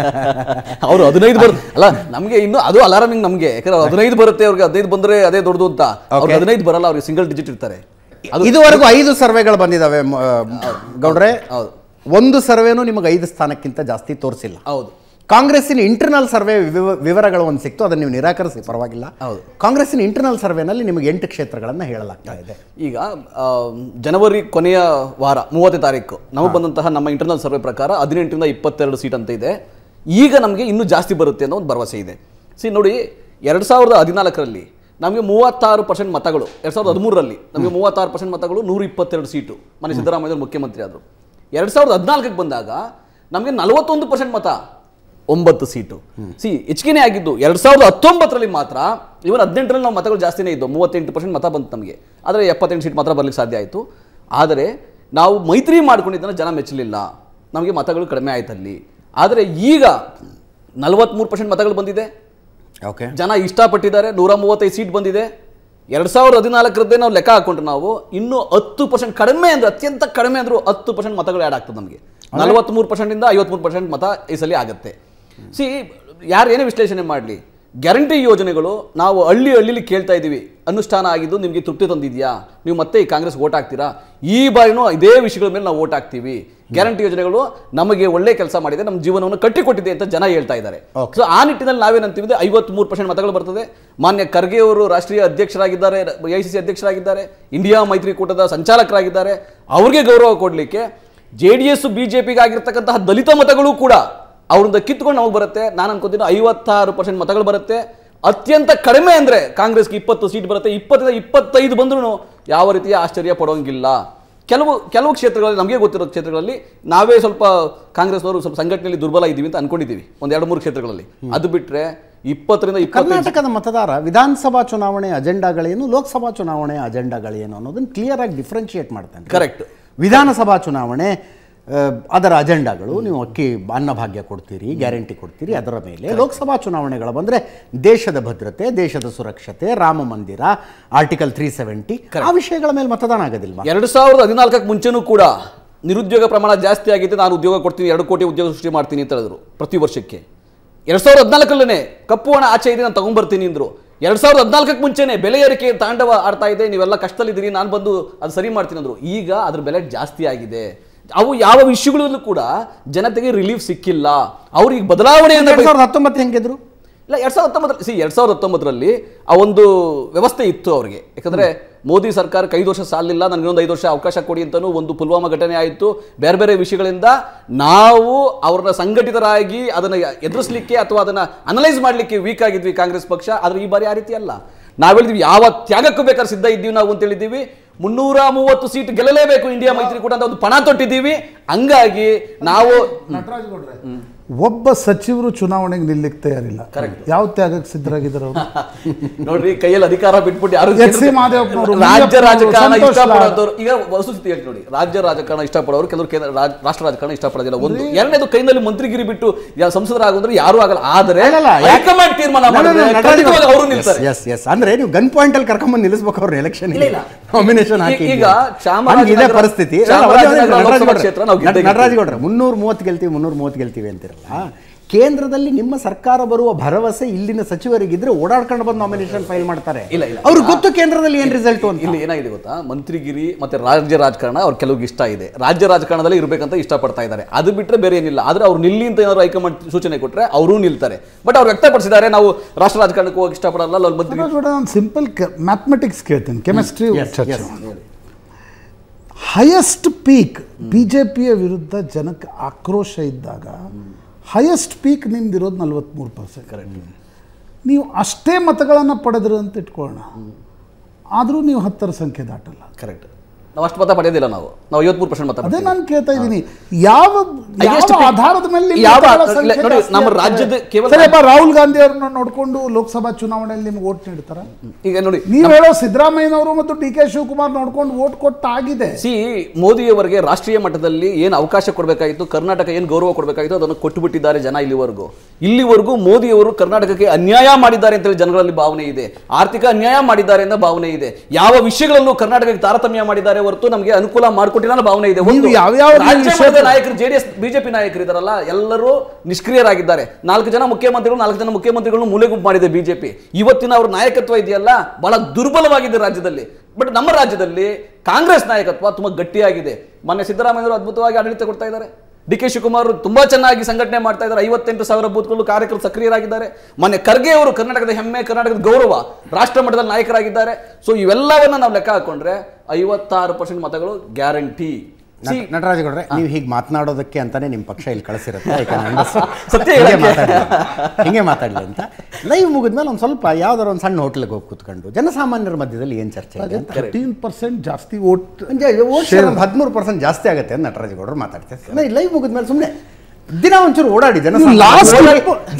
ಅವರು ಹದಿನೈದು ಬರ್ ಅಲ್ಲ ನಮಗೆ ಇನ್ನು ಅದು ಅಲಾರಮಿಂಗ್ ನಮಗೆ ಯಾಕಂದ್ರೆ ಹದಿನೈದು ಬರುತ್ತೆ ಅವ್ರಿಗೆ ಹದಿನೈದು ಬಂದರೆ ಅದೇ ದೊಡ್ಡದು ಅಂತ ಅವ್ರಿಗೆ ಹದಿನೈದು ಬರಲ್ಲ ಅವ್ರಿಗೆ ಸಿಂಗಲ್ ಡಿಜಿಟ್ ಇರ್ತಾರೆ ಇದುವರೆಗೂ ಐದು ಸರ್ವೆಗಳು ಬಂದಿದ್ದಾವೆ ಗೌಡ್ರೆ ಒಂದು ಸರ್ವೆನೂ ನಿಮಗೆ ಐದು ಸ್ಥಾನಕ್ಕಿಂತ ಜಾಸ್ತಿ ತೋರಿಸಿಲ್ಲ ಹೌದು ಕಾಂಗ್ರೆಸ್ಸಿನ ಇಂಟರ್ನಲ್ ಸರ್ವೆ ವಿವರಗಳು ಒಂದು ಸಿಕ್ತು ಅದನ್ನು ನೀವು ನಿರಾಕರಿಸಿ ಪರವಾಗಿಲ್ಲ ಹೌದು ಕಾಂಗ್ರೆಸ್ಸಿನ ಇಂಟರ್ನಲ್ ಸರ್ವೆನಲ್ಲಿ ನಿಮಗೆ ಎಂಟು ಕ್ಷೇತ್ರಗಳನ್ನು ಹೇಳಲಾಗ್ತಾ ಇದೆ ಈಗ ಜನವರಿ ಕೊನೆಯ ವಾರ ಮೂವತ್ತೇ ತಾರೀಕು ನಮಗೆ ಬಂದಂತಹ ನಮ್ಮ ಇಂಟರ್ನಲ್ ಸರ್ವೆ ಪ್ರಕಾರ ಹದಿನೆಂಟರಿಂದ ಇಪ್ಪತ್ತೆರಡು ಸೀಟ್ ಅಂತ ಇದೆ ಈಗ ನಮಗೆ ಇನ್ನೂ ಜಾಸ್ತಿ ಬರುತ್ತೆ ಅನ್ನೋ ಒಂದು ಭರವಸೆ ಇದೆ ಸಿ ನೋಡಿ ಎರಡು ಸಾವಿರದ ಹದಿನಾಲ್ಕರಲ್ಲಿ ನಮಗೆ ಮೂವತ್ತಾರು ಪರ್ಸೆಂಟ್ ಮತಗಳು ಎರಡು ಸಾವಿರದ ಹದಿಮೂರರಲ್ಲಿ ನಮಗೆ ಮೂವತ್ತಾರು ಪರ್ಸೆಂಟ್ ಮತಗಳು ನೂರ ಇಪ್ಪತ್ತೆರಡು ಸೀಟು ಮನೆ ಸಿದ್ದರಾಮಯ್ಯ ಮುಖ್ಯಮಂತ್ರಿ ಆದರು ಎರಡು ಸಾವಿರದ ಹದಿನಾಲ್ಕಕ್ಕೆ ಬಂದಾಗ ನಮಗೆ ನಲವತ್ತೊಂದು ಪರ್ಸೆಂಟ್ ಮತ ಒಂಬತ್ತು ಸೀಟು ಸಿ ಹೆಚ್ಚಿಗೆ ಆಗಿದ್ದು ಎರಡು ಸಾವಿರದ ಹತ್ತೊಂಬತ್ತರಲ್ಲಿ ಮಾತ್ರ ಇವನ್ ಹದಿನೆಂಟರಲ್ಲಿ ನಾವು ಮತಗಳು ಜಾಸ್ತಿನೇ ಇದ್ದವು ಮೂವತ್ತೆಂಟು ಪರ್ಸೆಂಟ್ ಮತ ಬಂತು ನಮಗೆ ಆದರೆ ಎಪ್ಪತ್ತೆಂಟು ಸೀಟ್ ಮಾತ್ರ ಬರಲಿಕ್ಕೆ ಸಾಧ್ಯ ಆಯಿತು ಆದರೆ ನಾವು ಮೈತ್ರಿ ಮಾಡ್ಕೊಂಡಿದ್ದನ್ನು ಜನ ಮೆಚ್ಚಲಿಲ್ಲ ನಮಗೆ ಮತಗಳು ಕಡಿಮೆ ಆಯ್ತಲ್ಲಿ ಆದರೆ ಈಗ ನಲವತ್ತ್ಮೂರು ಪರ್ಸೆಂಟ್ ಮತಗಳು ಬಂದಿದೆ ಜನ ಇಷ್ಟಪಟ್ಟಿದ್ದಾರೆ ನೂರ ಮೂವತ್ತೈದು ಸೀಟ್ ಬಂದಿದೆ ಎರಡ್ ಸಾವಿರದ ಹದಿನಾಲ್ಕರದ್ದೇ ನಾವು ಲೆಕ್ಕ ಹಾಕೊಂಡ್ರೆ ನಾವು ಇನ್ನೂ ಹತ್ತು ಪರ್ಸೆಂಟ್ ಕಡಿಮೆ ಅಂದ್ರೆ ಅತ್ಯಂತ ಕಡಿಮೆ ಅಂದ್ರೆ ಹತ್ತು ಪರ್ಸೆಂಟ್ ಮತಗಳು ಆ್ಯಡ್ ಆಗ್ತದೆ ನಮಗೆ ನಲವತ್ತ್ಮೂರು ಇಂದ ಐವತ್ಮೂರು ಪರ್ಸೆಂಟ್ ಮತ ಈ ಸಲ ಆಗುತ್ತೆ ಸಿ ಯಾರು ಏನೇ ವಿಶ್ಲೇಷಣೆ ಮಾಡಲಿ ಗ್ಯಾರಂಟಿ ಯೋಜನೆಗಳು ನಾವು ಹಳ್ಳಿ ಹಳ್ಳಿಲಿ ಕೇಳ್ತಾ ಇದ್ದೀವಿ ಅನುಷ್ಠಾನ ಆಗಿದ್ದು ನಿಮಗೆ ತೃಪ್ತಿ ತಂದಿದೆಯಾ ನೀವು ಮತ್ತೆ ಈ ಕಾಂಗ್ರೆಸ್ ಓಟ್ ಹಾಕ್ತೀರಾ ಈ ಬಾರಿನೂ ಇದೇ ವಿಷಯಗಳ ಮೇಲೆ ನಾವು ಓಟ್ ಹಾಕ್ತೀವಿ ಗ್ಯಾರಂಟಿ ಯೋಜನೆಗಳು ನಮಗೆ ಒಳ್ಳೆ ಕೆಲಸ ಮಾಡಿದೆ ನಮ್ಮ ಜೀವನವನ್ನು ಕಟ್ಟಿಕೊಟ್ಟಿದೆ ಅಂತ ಜನ ಹೇಳ್ತಾ ಇದ್ದಾರೆ ಸೊ ಆ ನಿಟ್ಟಿನಲ್ಲಿ ನಾವೇನಂತೀವಿ ಐವತ್ತ್ ಮೂರು ಪರ್ಸೆಂಟ್ ಮತಗಳು ಬರ್ತದೆ ಮಾನ್ಯ ಖರ್ಗೆ ಅವರು ರಾಷ್ಟ್ರೀಯ ಅಧ್ಯಕ್ಷರಾಗಿದ್ದಾರೆ ಸಿ ಸಿ ಅಧ್ಯಕ್ಷರಾಗಿದ್ದಾರೆ ಇಂಡಿಯಾ ಮೈತ್ರಿಕೂಟದ ಸಂಚಾಲಕರಾಗಿದ್ದಾರೆ ಅವ್ರಿಗೆ ಗೌರವ ಕೊಡಲಿಕ್ಕೆ J D S B J ಆಗಿರ್ತಕ್ಕಂತಹ ದಲಿತ ಮತಗಳು ಕೂಡ ಅವರಿಂದ ಕಿತ್ಕೊಂಡು ನಮಗೆ ಬರುತ್ತೆ ನಾನು ಅನ್ಕೋತೀನಿ ಐವತ್ತಾರು ಪರ್ಸೆಂಟ್ ಮತಗಳು ಬರುತ್ತೆ ಅತ್ಯಂತ ಕಡಿಮೆ ಅಂದರೆ ಕಾಂಗ್ರೆಸ್ಗೆ ಇಪ್ಪತ್ತು ಸೀಟ್ ಬರುತ್ತೆ ಇಪ್ಪತ್ತರಿಂದ ಇಪ್ಪತ್ತೈದು ಬಂದ್ರೂ ಯಾವ ರೀತಿಯ ಆಶ್ಚರ್ಯ ಪಡೋಂಗಿಲ್ಲ ಕೆಲವು ಕೆಲವು ಕ್ಷೇತ್ರಗಳಲ್ಲಿ ನಮಗೆ ಗೊತ್ತಿರೋ ಕ್ಷೇತ್ರಗಳಲ್ಲಿ ನಾವೇ ಸ್ವಲ್ಪ ಕಾಂಗ್ರೆಸ್ನವರು ಸ್ವಲ್ಪ ಸಂಘಟನೆಯಲ್ಲಿ ದುರ್ಬಲ ಇದ್ದೀವಿ ಅಂತ ಅನ್ಕೊಂಡಿದ್ದೀವಿ ಒಂದು ಎರಡು ಮೂರು ಕ್ಷೇತ್ರಗಳಲ್ಲಿ ಅದು ಬಿಟ್ಟರೆ ಇಪ್ಪತ್ತರಿಂದ ಕರ್ನಾಟಕದ ಮತದಾರ ವಿಧಾನಸಭಾ ಚುನಾವಣೆ ಅಜೆಂಡಾಗಳೇನು ಲೋಕಸಭಾ ಚುನಾವಣೆ ಅಜೆಂಡಾಗಳೇನು ಅನ್ನೋದನ್ನು ಕ್ಲಿಯರ್ ಆಗಿ ಡಿಫ್ರೆನ್ಶಿಯೇಟ್ ಮಾಡ್ತಾನೆ ಕರೆಕ್ಟ್ ವಿಧಾನಸಭಾ ಚುನಾವಣೆ ಅದರ ಅಜೆಂಡಾಗಳು ನೀವು ಅಕ್ಕಿ ಅನ್ನಭಾಗ್ಯ ಕೊಡ್ತೀರಿ ಗ್ಯಾರಂಟಿ ಕೊಡ್ತೀರಿ ಅದರ ಮೇಲೆ ಲೋಕಸಭಾ ಚುನಾವಣೆಗಳು ಬಂದರೆ ದೇಶದ ಭದ್ರತೆ ದೇಶದ ಸುರಕ್ಷತೆ ರಾಮ ಮಂದಿರ ಆರ್ಟಿಕಲ್ ತ್ರೀ ಸೆವೆಂಟಿ ಆ ವಿಷಯಗಳ ಮೇಲೆ ಮತದಾನ ಆಗೋದಿಲ್ಲ ಎರಡು ಸಾವಿರದ ಹದಿನಾಲ್ಕಕ್ಕೆ ಮುಂಚೆನೂ ಕೂಡ ನಿರುದ್ಯೋಗ ಪ್ರಮಾಣ ಜಾಸ್ತಿ ಆಗಿದೆ ನಾನು ಉದ್ಯೋಗ ಕೊಡ್ತೀನಿ ಎರಡು ಕೋಟಿ ಉದ್ಯೋಗ ಸೃಷ್ಟಿ ಮಾಡ್ತೀನಿ ಅಂತ ಹೇಳಿದ್ರು ಪ್ರತಿ ವರ್ಷಕ್ಕೆ ಎರಡು ಸಾವಿರದ ಹದಿನಾಲ್ಕಲ್ಲೇ ಕಪ್ಪು ಹಣ ಆಚೆ ಇದೆ ನಾನು ತಗೊಂಡ್ಬರ್ತೀನಿ ಅಂದರು ಎರಡು ಸಾವಿರದ ಹದಿನಾಲ್ಕಕ್ಕೆ ಮುಂಚೆನೇ ಬೆಲೆ ಏರಿಕೆ ತಾಂಡವ ಆಡ್ತಾ ಇದೆ ನೀವೆಲ್ಲ ಕಷ್ಟದಲ್ಲಿದ್ದೀರಿ ನಾನು ಬಂದು ಅದು ಸರಿ ಮಾಡ್ತೀನಿ ಅಂದರು ಈಗ ಅದ್ರ ಬೆಲೆ ಜಾಸ್ತಿ ಆಗಿದೆ ಅವು ಯಾವ ವಿಷಯಗಳಲ್ಲೂ ಕೂಡ ಜನತೆಗೆ ರಿಲೀಫ್ ಸಿಕ್ಕಿಲ್ಲ ಅವ್ರಿಗೆ ಬದಲಾವಣೆ ಹತ್ತೊಂಬತ್ತು ಇದ್ರು ಇಲ್ಲ ಎರಡ್ ಸಾವಿರದ ಹತ್ತೊಂಬತ್ತರಲ್ಲಿ ಸಿ ಎರಡ್ ಸಾವಿರದ ಹತ್ತೊಂಬತ್ತರಲ್ಲಿ ಆ ಒಂದು ವ್ಯವಸ್ಥೆ ಇತ್ತು ಅವರಿಗೆ ಯಾಕಂದ್ರೆ ಮೋದಿ ಸರ್ಕಾರಕ್ಕೆ ಐದು ವರ್ಷ ಸಾಲಿಲ್ಲ ನನಗೊಂದು ಐದು ವರ್ಷ ಅವಕಾಶ ಕೊಡಿ ಅಂತಲೂ ಒಂದು ಪುಲ್ವಾಮಾ ಘಟನೆ ಆಯಿತು ಬೇರೆ ಬೇರೆ ವಿಷಯಗಳಿಂದ ನಾವು ಅವ್ರನ್ನ ಸಂಘಟಿತರಾಗಿ ಅದನ್ನು ಎದುರಿಸಲಿಕ್ಕೆ ಅಥವಾ ಅದನ್ನು ಅನಲೈಸ್ ಮಾಡಲಿಕ್ಕೆ ವೀಕ್ ಆಗಿದ್ವಿ ಕಾಂಗ್ರೆಸ್ ಪಕ್ಷ ಆದರೆ ಈ ಬಾರಿ ಆ ರೀತಿ ಅಲ್ಲ ನಾವು ಹೇಳಿದ್ವಿ ಯಾವ ತ್ಯಾಗಕ್ಕೂ ಬೇಕಾದ್ರೆ ಸಿದ್ಧ ಇದ್ದೀವಿ ನಾವು ಅಂತ ಹೇಳಿದ್ದೀವಿ ಮುನ್ನೂರ ಮೂವತ್ತು ಸೀಟ್ ಗೆಲ್ಲಲೇಬೇಕು ಇಂಡಿಯಾ ಮೈತ್ರಿಕೂಟ ಅಂತ ಒಂದು ಪಣ ತೊಟ್ಟಿದ್ದೀವಿ ಹಂಗಾಗಿ ನಾವು ಒಬ್ಬ ಸಚಿವರು ಚುನಾವಣೆಗೆ ನಿಲ್ಲಕ್ಕೆ ತಯಾರಿಲ್ಲ ಯಾವ ತ್ಯಾಗಕ್ಕೆ ಸಿದ್ಧರಾಗಿದ್ದಾರೆ ನೋಡ್ರಿ ಕೈಯಲ್ಲಿ ಅಧಿಕಾರ ಬಿಟ್ಬಿಟ್ಟು ಯಾರು ರಾಜ್ಯ ರಾಜಕಾರಣ ಇಷ್ಟಪಡೋದವ್ರು ಈಗ ವಸ್ತುಸ್ಥಿತಿ ಹೇಳಿ ನೋಡಿ ರಾಜ್ಯ ರಾಜಕಾರಣ ಇಷ್ಟಪಡೋರು ಕೆಲವರು ಕೇಂದ್ರ ರಾಷ್ಟ್ರ ರಾಜಕಾರಣ ಇಷ್ಟಪಡೋದಿಲ್ಲ ಒಂದು ಎರಡನೇದು ಕೈನಲ್ಲಿ ಮಂತ್ರಿಗಿರಿ ಬಿಟ್ಟು ಸಂಸದರಾಗೋದ್ರೆ ಯಾರು ಆಗಲ್ಲ ಆದರೆ ಹೈಕಮಾಂಡ್ ತೀರ್ಮಾನ ಅವರು ನಿಲ್ತಾರೆ ಎಸ್ ಎಸ್ ಅಂದ್ರೆ ನೀವು ಗನ್ ಪಾಯಿಂಟ್ ಅಲ್ಲಿ ಕರ್ಕೊಂಡ್ಬಂದು ನಿಲ್ಲಿಸ್ಬೇಕು ಅವ್ರ ಎಲೆಕ್ಷನ್ ನಾಮಿನೇಷನ್ ಈಗ ಪರಿಸ್ಥಿತಿ ನಟರಾಜ್ ಗೌಡ್ರೆ ಮುನ್ನೂರ ಮೂವತ್ತು ಗೆಲ್ತೀವಿ ಮುನ್ನೂರ್ ಮೂವತ್ತು ಗೆಲ್ತೀವಿ ಅಂತಿರಲ್ಲ ಕೇಂದ್ರದಲ್ಲಿ ನಿಮ್ಮ ಸರ್ಕಾರ ಬರುವ ಭರವಸೆ ಇಲ್ಲಿನ ಸಚಿವರಿಗಿದ್ರೆ ಓಡಾಡ್ಕೊಂಡು ಬಂದು ನಾಮಿನೇಷನ್ ಫೈಲ್ ಮಾಡ್ತಾರೆ ಇಲ್ಲ ಇಲ್ಲ ಅವ್ರಿಗೆ ಗೊತ್ತು ಕೇಂದ್ರದಲ್ಲಿ ಏನು ರಿಸಲ್ಟ್ ಅಂತ ಇಲ್ಲಿ ಏನಾಗಿದೆ ಗೊತ್ತಾ ಮಂತ್ರಿಗಿರಿ ಮತ್ತೆ ರಾಜ್ಯ ರಾಜಕಾರಣ ಅವ್ರು ಕೆಲವಿಗೆ ಇಷ್ಟ ಇದೆ ರಾಜ್ಯ ರಾಜಕಾರಣದಲ್ಲಿ ಇರಬೇಕಂತ ಇಷ್ಟಪಡ್ತಾ ಇದ್ದಾರೆ ಅದು ಬಿಟ್ಟರೆ ಬೇರೆ ಏನಿಲ್ಲ ಆದರೆ ಅವ್ರು ನಿಲ್ಲಿ ಅಂತ ಏನಾದ್ರು ಹೈಕಮಾಂಡ್ ಸೂಚನೆ ಕೊಟ್ಟರೆ ಅವರು ನಿಲ್ತಾರೆ ಬಟ್ ಅವ್ರು ವ್ಯಕ್ತಪಡಿಸಿದ್ದಾರೆ ನಾವು ರಾಷ್ಟ್ರ ರಾಜಕಾರಣಕ್ಕೆ ಹೋಗಿ ಇಷ್ಟಪಡಲ್ಲ ಅಲ್ಲಿ ಮಂತ್ರಿ ನಾನು ಸಿಂಪಲ್ ಮ್ಯಾಥಮೆಟಿಕ್ಸ್ ಕೇಳ್ತೀನಿ chemistry highest peak B J ಪಿಯ ವಿರುದ್ಧ ಜನಕ್ಕೆ ಆಕ್ರೋಶ ಇದ್ದಾಗ ಹೈಯೆಸ್ಟ್ ಪೀಕ್ ನಿಮ್ದಿರೋದು ನಲ್ವತ್ತ್ಮೂರು ಪರ್ಸೆಂಟ್ ಕರೆಕ್ಟ್ ನೀವು ಅಷ್ಟೇ ಮತಗಳನ್ನು ಪಡೆದ್ರು ಅಂತ ಇಟ್ಕೊಳ್ಳೋಣ ಆದರೂ ನೀವು ಹತ್ತರ ಸಂಖ್ಯೆ ದಾಟಲ್ಲ ಕರೆಕ್ಟ್ ನಾವು ಅಷ್ಟು ಮತ ಪಡೆಯೋದಿಲ್ಲ ನಾವು ನಾವು ಐವತ್ಮೂರು ಪರ್ಸೆಂಟ್ ಮತ ಅದೇ ನಾನು ಕೇಳ್ತಾ ಇದ್ದೀನಿ ಯಾವ ಯಾವ ಆಧಾರದ ಮೇಲೆ ನೋಡಿ ನಮ್ಮ ರಾಜ್ಯದ ಕೇವಲ ರಾಹುಲ್ ಗಾಂಧಿ ಅವ್ರನ್ನ ನೋಡಿಕೊಂಡು ಲೋಕಸಭಾ ಚುನಾವಣೆಯಲ್ಲಿ ನಿಮ್ಗೆ ಓಟ್ ನೀಡ್ತಾರ ಈಗ ನೋಡಿ ನೀವು ಹೇಳೋ ಸಿದ್ದರಾಮಯ್ಯನವರು ಮತ್ತು ಡಿ ಕೆ ಶಿವಕುಮಾರ್ ನೋಡ್ಕೊಂಡು ಓಟ್ ಕೊಟ್ಟಾಗಿದೆ ಸಿ ಮೋದಿಯವರಿಗೆ ರಾಷ್ಟ್ರೀಯ ಮಟ್ಟದಲ್ಲಿ ಏನು ಅವಕಾಶ ಕೊಡಬೇಕಾಗಿತ್ತು ಕರ್ನಾಟಕ ಏನು ಗೌರವ ಕೊಡಬೇಕಾಗಿತ್ತು ಅದನ್ನು ಕೊಟ್ಟುಬಿಟ್ಟಿದ್ದಾರೆ ಜನ ಇಲ್ಲಿವರೆಗೂ ಇಲ್ಲಿವರೆಗೂ ಮೋದಿಯವರು ಕರ್ನಾಟಕಕ್ಕೆ ಅನ್ಯಾಯ ಮಾಡಿದ್ದಾರೆ ಅಂತೇಳಿ ಜನಗಳಲ್ಲಿ ಭಾವನೆ ಇದೆ ಆರ್ಥಿಕ ಅನ್ಯಾಯ ಮಾಡಿದ್ದಾರೆ ಅನ್ನೋ ಭಾವನೆ ಇದೆ ಯಾವ ವಿಷಯಗಳನ್ನು ಕರ್ನಾಟಕಕ್ಕೆ ತಾರತಮ್ಯ ಮಾಡಿದ್ದಾರೆ ಹೊರತು ನಮಗೆ ಅನುಕೂಲ ಮಾಡಿಕೊಟ್ಟಿಲ್ಲ ಅನ್ನೋ ಭಾವನೆ ಇದೆ ಒಂದು ಯಾವ್ಯಾವ ನಾಯಕರು ಜೆಡಿಎಸ್ ಬಿಜೆಪಿ ನಾಯಕರು ಇದಾರಲ್ಲ ಎಲ್ಲರೂ ನಿಷ್ಕ್ರಿಯರಾಗಿದ್ದಾರೆ ನಾಲ್ಕು ಜನ ಮುಖ್ಯಮಂತ್ರಿಗಳು ನಾಲ್ಕು ಜನ ಮುಖ್ಯಮಂತ್ರಿಗಳನ್ನು ಮೂಲೆ ಮಾಡಿದೆ ಬಿಜೆಪಿ ಇವತ್ತಿನ ಅವ್ರ ನಾಯಕತ್ವ ಇದೆಯಲ್ಲ ಬಹಳ ದುರ್ಬಲವಾಗಿದೆ ರಾಜ್ಯದಲ್ಲಿ ಬಟ್ ನಮ್ಮ ರಾಜ್ಯದಲ್ಲಿ ಕಾಂಗ್ರೆಸ್ ನಾಯಕತ್ವ ತುಂಬಾ ಗಟ್ಟಿಯಾಗಿದೆ ಮೊನ್ನೆ ಸಿದ್ದರಾಮಯ್ಯ ಅದ್ಭುತವಾಗಿ ಆಡಳಿತ ಕೊಡ್ತಾ ಇದ್ದಾರೆ ಡಿ ಕೆ ಶಿವಕುಮಾರ್ ತುಂಬ ಚೆನ್ನಾಗಿ ಸಂಘಟನೆ ಮಾಡ್ತಾ ಇದ್ದಾರೆ ಐವತ್ತೆಂಟು ಸಾವಿರ ಬೂತ್ಗಳು ಕಾರ್ಯಕರ್ತರು ಸಕ್ರಿಯರಾಗಿದ್ದಾರೆ ಮನೆ ಖರ್ಗೆ ಅವರು ಕರ್ನಾಟಕದ ಹೆಮ್ಮೆ ಕರ್ನಾಟಕದ ಗೌರವ ರಾಷ್ಟ್ರ ಮಟ್ಟದಲ್ಲಿ ನಾಯಕರಾಗಿದ್ದಾರೆ ಸೊ ಇವೆಲ್ಲವನ್ನು ನಾವು ಲೆಕ್ಕ ಹಾಕೊಂಡ್ರೆ ಐವತ್ತಾರು ಪರ್ಸೆಂಟ್ ಮತಗಳು ಗ್ಯಾರಂಟಿ ಗೌಡ್ರೆ ನೀವು ಹೀಗೆ ಮಾತನಾಡೋದಕ್ಕೆ ಅಂತಾನೆ ನಿಮ್ಮ ಪಕ್ಷ ಇಲ್ಲಿ ಕಳಿಸಿರುತ್ತೆ ಸತ್ಯ ಹಿಂಗೆ ಮಾತಾಡಲಿ ಅಂತ ಲೈವ್ ಮುಗಿದ್ಮೇಲೆ ಒಂದು ಸ್ವಲ್ಪ ಯಾವ್ದಾರ ಒಂದು ಸಣ್ಣ ಹೋಟ್ಲಿಗೆ ಹೋಗಿ ಕೂತ್ಕೊಂಡು ಜನಸಾಮಾನ್ಯರ ಮಧ್ಯದಲ್ಲಿ ಏನು ಚರ್ಚೆ ಜಾಸ್ತಿ ಓಟ್ ಹದಿಮೂರು ಪರ್ಸೆಂಟ್ ಜಾಸ್ತಿ ಆಗುತ್ತೆ ಅಂತ ಗೌಡ್ರು ಮಾತಾಡ್ತಾರೆ ಲೈವ್ ಮುಗಿದ್ಮೇಲೆ ಸುಮ್ಮನೆ ದಿನ ಒಂಚೂರು ಓಡಾಡಿ ಜನ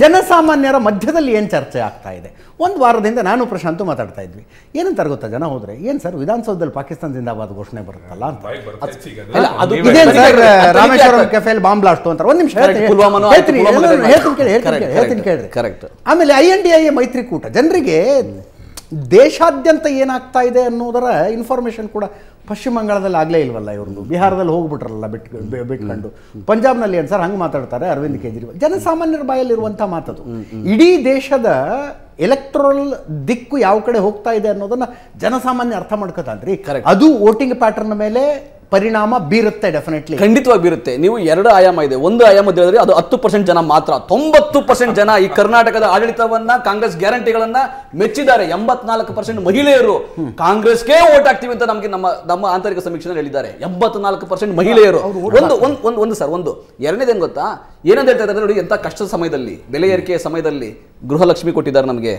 ಜನಸಾಮಾನ್ಯರ ಮಧ್ಯದಲ್ಲಿ ಏನು ಚರ್ಚೆ ಆಗ್ತಾ ಇದೆ ಒಂದು ವಾರದಿಂದ ನಾನು ಪ್ರಶಾಂತ್ ಮಾತಾಡ್ತಾ ಇದ್ವಿ ಏನಂತಾರೆ ಗೊತ್ತಾ ಜನ ಹೋದ್ರೆ ಏನ್ ಸರ್ ವಿಧಾನಸೌಧದಲ್ಲಿ ಪಾಕಿಸ್ತಾನ ಜಿಂದಾಬಾದ್ ಘೋಷಣೆ ಬರುತ್ತಲ್ಲ ಅಂತ ರಾಮೇಶ್ವರಂ ಕೆಫೆಲ್ ಬಾಂಬ್ ಬ್ಲಾಸ್ಟ್ ಅಂತಾರೆ ಒಂದು ನಿಮಿಷ ಹೇಳ್ತೀನಿ ಕೇಳಿ ಹೇಳ್ತೀನಿ ಕೇಳಿ ಆಮೇಲೆ ಐ ಎನ್ ಡಿ ಐ ಮೈತ್ರಿಕೂಟ ಜನರಿಗೆ ದೇಶಾದ್ಯಂತ ಏನಾಗ್ತಾ ಇದೆ ಅನ್ನೋದರ ಇನ್ಫಾರ್ಮೇಷನ್ ಕೂಡ ಪಶ್ಚಿಮ ಬಂಗಾಳದಲ್ಲಿ ಆಗಲೇ ಇಲ್ವಲ್ಲ ಇವ್ರದ್ದು ಬಿಹಾರದಲ್ಲಿ ಹೋಗ್ಬಿಟ್ರಲ್ಲ ಬಿಟ್ಟು ಬಿಟ್ಕೊಂಡು ಪಂಜಾಬ್ನಲ್ಲಿ ಏನು ಸರ್ ಹಂಗೆ ಮಾತಾಡ್ತಾರೆ ಅರವಿಂದ್ ಕೇಜ್ರಿವಾಲ್ ಜನಸಾಮಾನ್ಯರ ಬಾಯಲ್ಲಿರುವಂಥ ಮಾತದು ಇಡೀ ದೇಶದ ಎಲೆಕ್ಟ್ರಲ್ ದಿಕ್ಕು ಯಾವ ಕಡೆ ಹೋಗ್ತಾ ಇದೆ ಅನ್ನೋದನ್ನು ಜನಸಾಮಾನ್ಯ ಅರ್ಥ ಮಾಡ್ಕೋತಾನ್ರಿ ಅದು ವೋಟಿಂಗ್ ಪ್ಯಾಟರ್ನ್ ಮೇಲೆ ಪರಿಣಾಮ ಬೀರುತ್ತೆ ಡೆಫಿನೆಟ್ಲಿ ಖಂಡಿತವಾಗಿ ಬೀರುತ್ತೆ ನೀವು ಎರಡು ಆಯಾಮ ಇದೆ ಒಂದು ಆಯಾಮ ಹೇಳಿದ್ರೆ ಅದು ಹತ್ತು ಪರ್ಸೆಂಟ್ ಜನ ಮಾತ್ರ ತೊಂಬತ್ತು ಪರ್ಸೆಂಟ್ ಜನ ಈ ಕರ್ನಾಟಕದ ಆಡಳಿತವನ್ನ ಕಾಂಗ್ರೆಸ್ ಗ್ಯಾರಂಟಿಗಳನ್ನ ಮೆಚ್ಚಿದ್ದಾರೆ ಎಂಬತ್ನಾಲ್ಕು ಪರ್ಸೆಂಟ್ ಮಹಿಳೆಯರು ಕಾಂಗ್ರೆಸ್ಗೆ ಓಟ್ ಹಾಕ್ತೀವಿ ಅಂತ ನಮಗೆ ನಮ್ಮ ನಮ್ಮ ಆಂತರಿಕ ಸಮೀಕ್ಷೆ ಹೇಳಿದ್ದಾರೆ ಎಂಬತ್ನಾಲ್ಕು ಪರ್ಸೆಂಟ್ ಮಹಿಳೆಯರು ಒಂದು ಒಂದು ಒಂದು ಸರ್ ಒಂದು ಎರಡನೇದೇನು ಗೊತ್ತಾ ಏನಂತ ಹೇಳ್ತಾ ಇದ್ದಾರೆ ನೋಡಿ ಎಂಥ ಕಷ್ಟದ ಸಮಯದಲ್ಲಿ ಬೆಲೆ ಏರಿಕೆಯ ಸಮಯದಲ್ಲಿ ಗೃಹಲಕ್ಷ್ಮಿ ಕೊಟ್ಟಿದ್ದಾರೆ ನಮಗೆ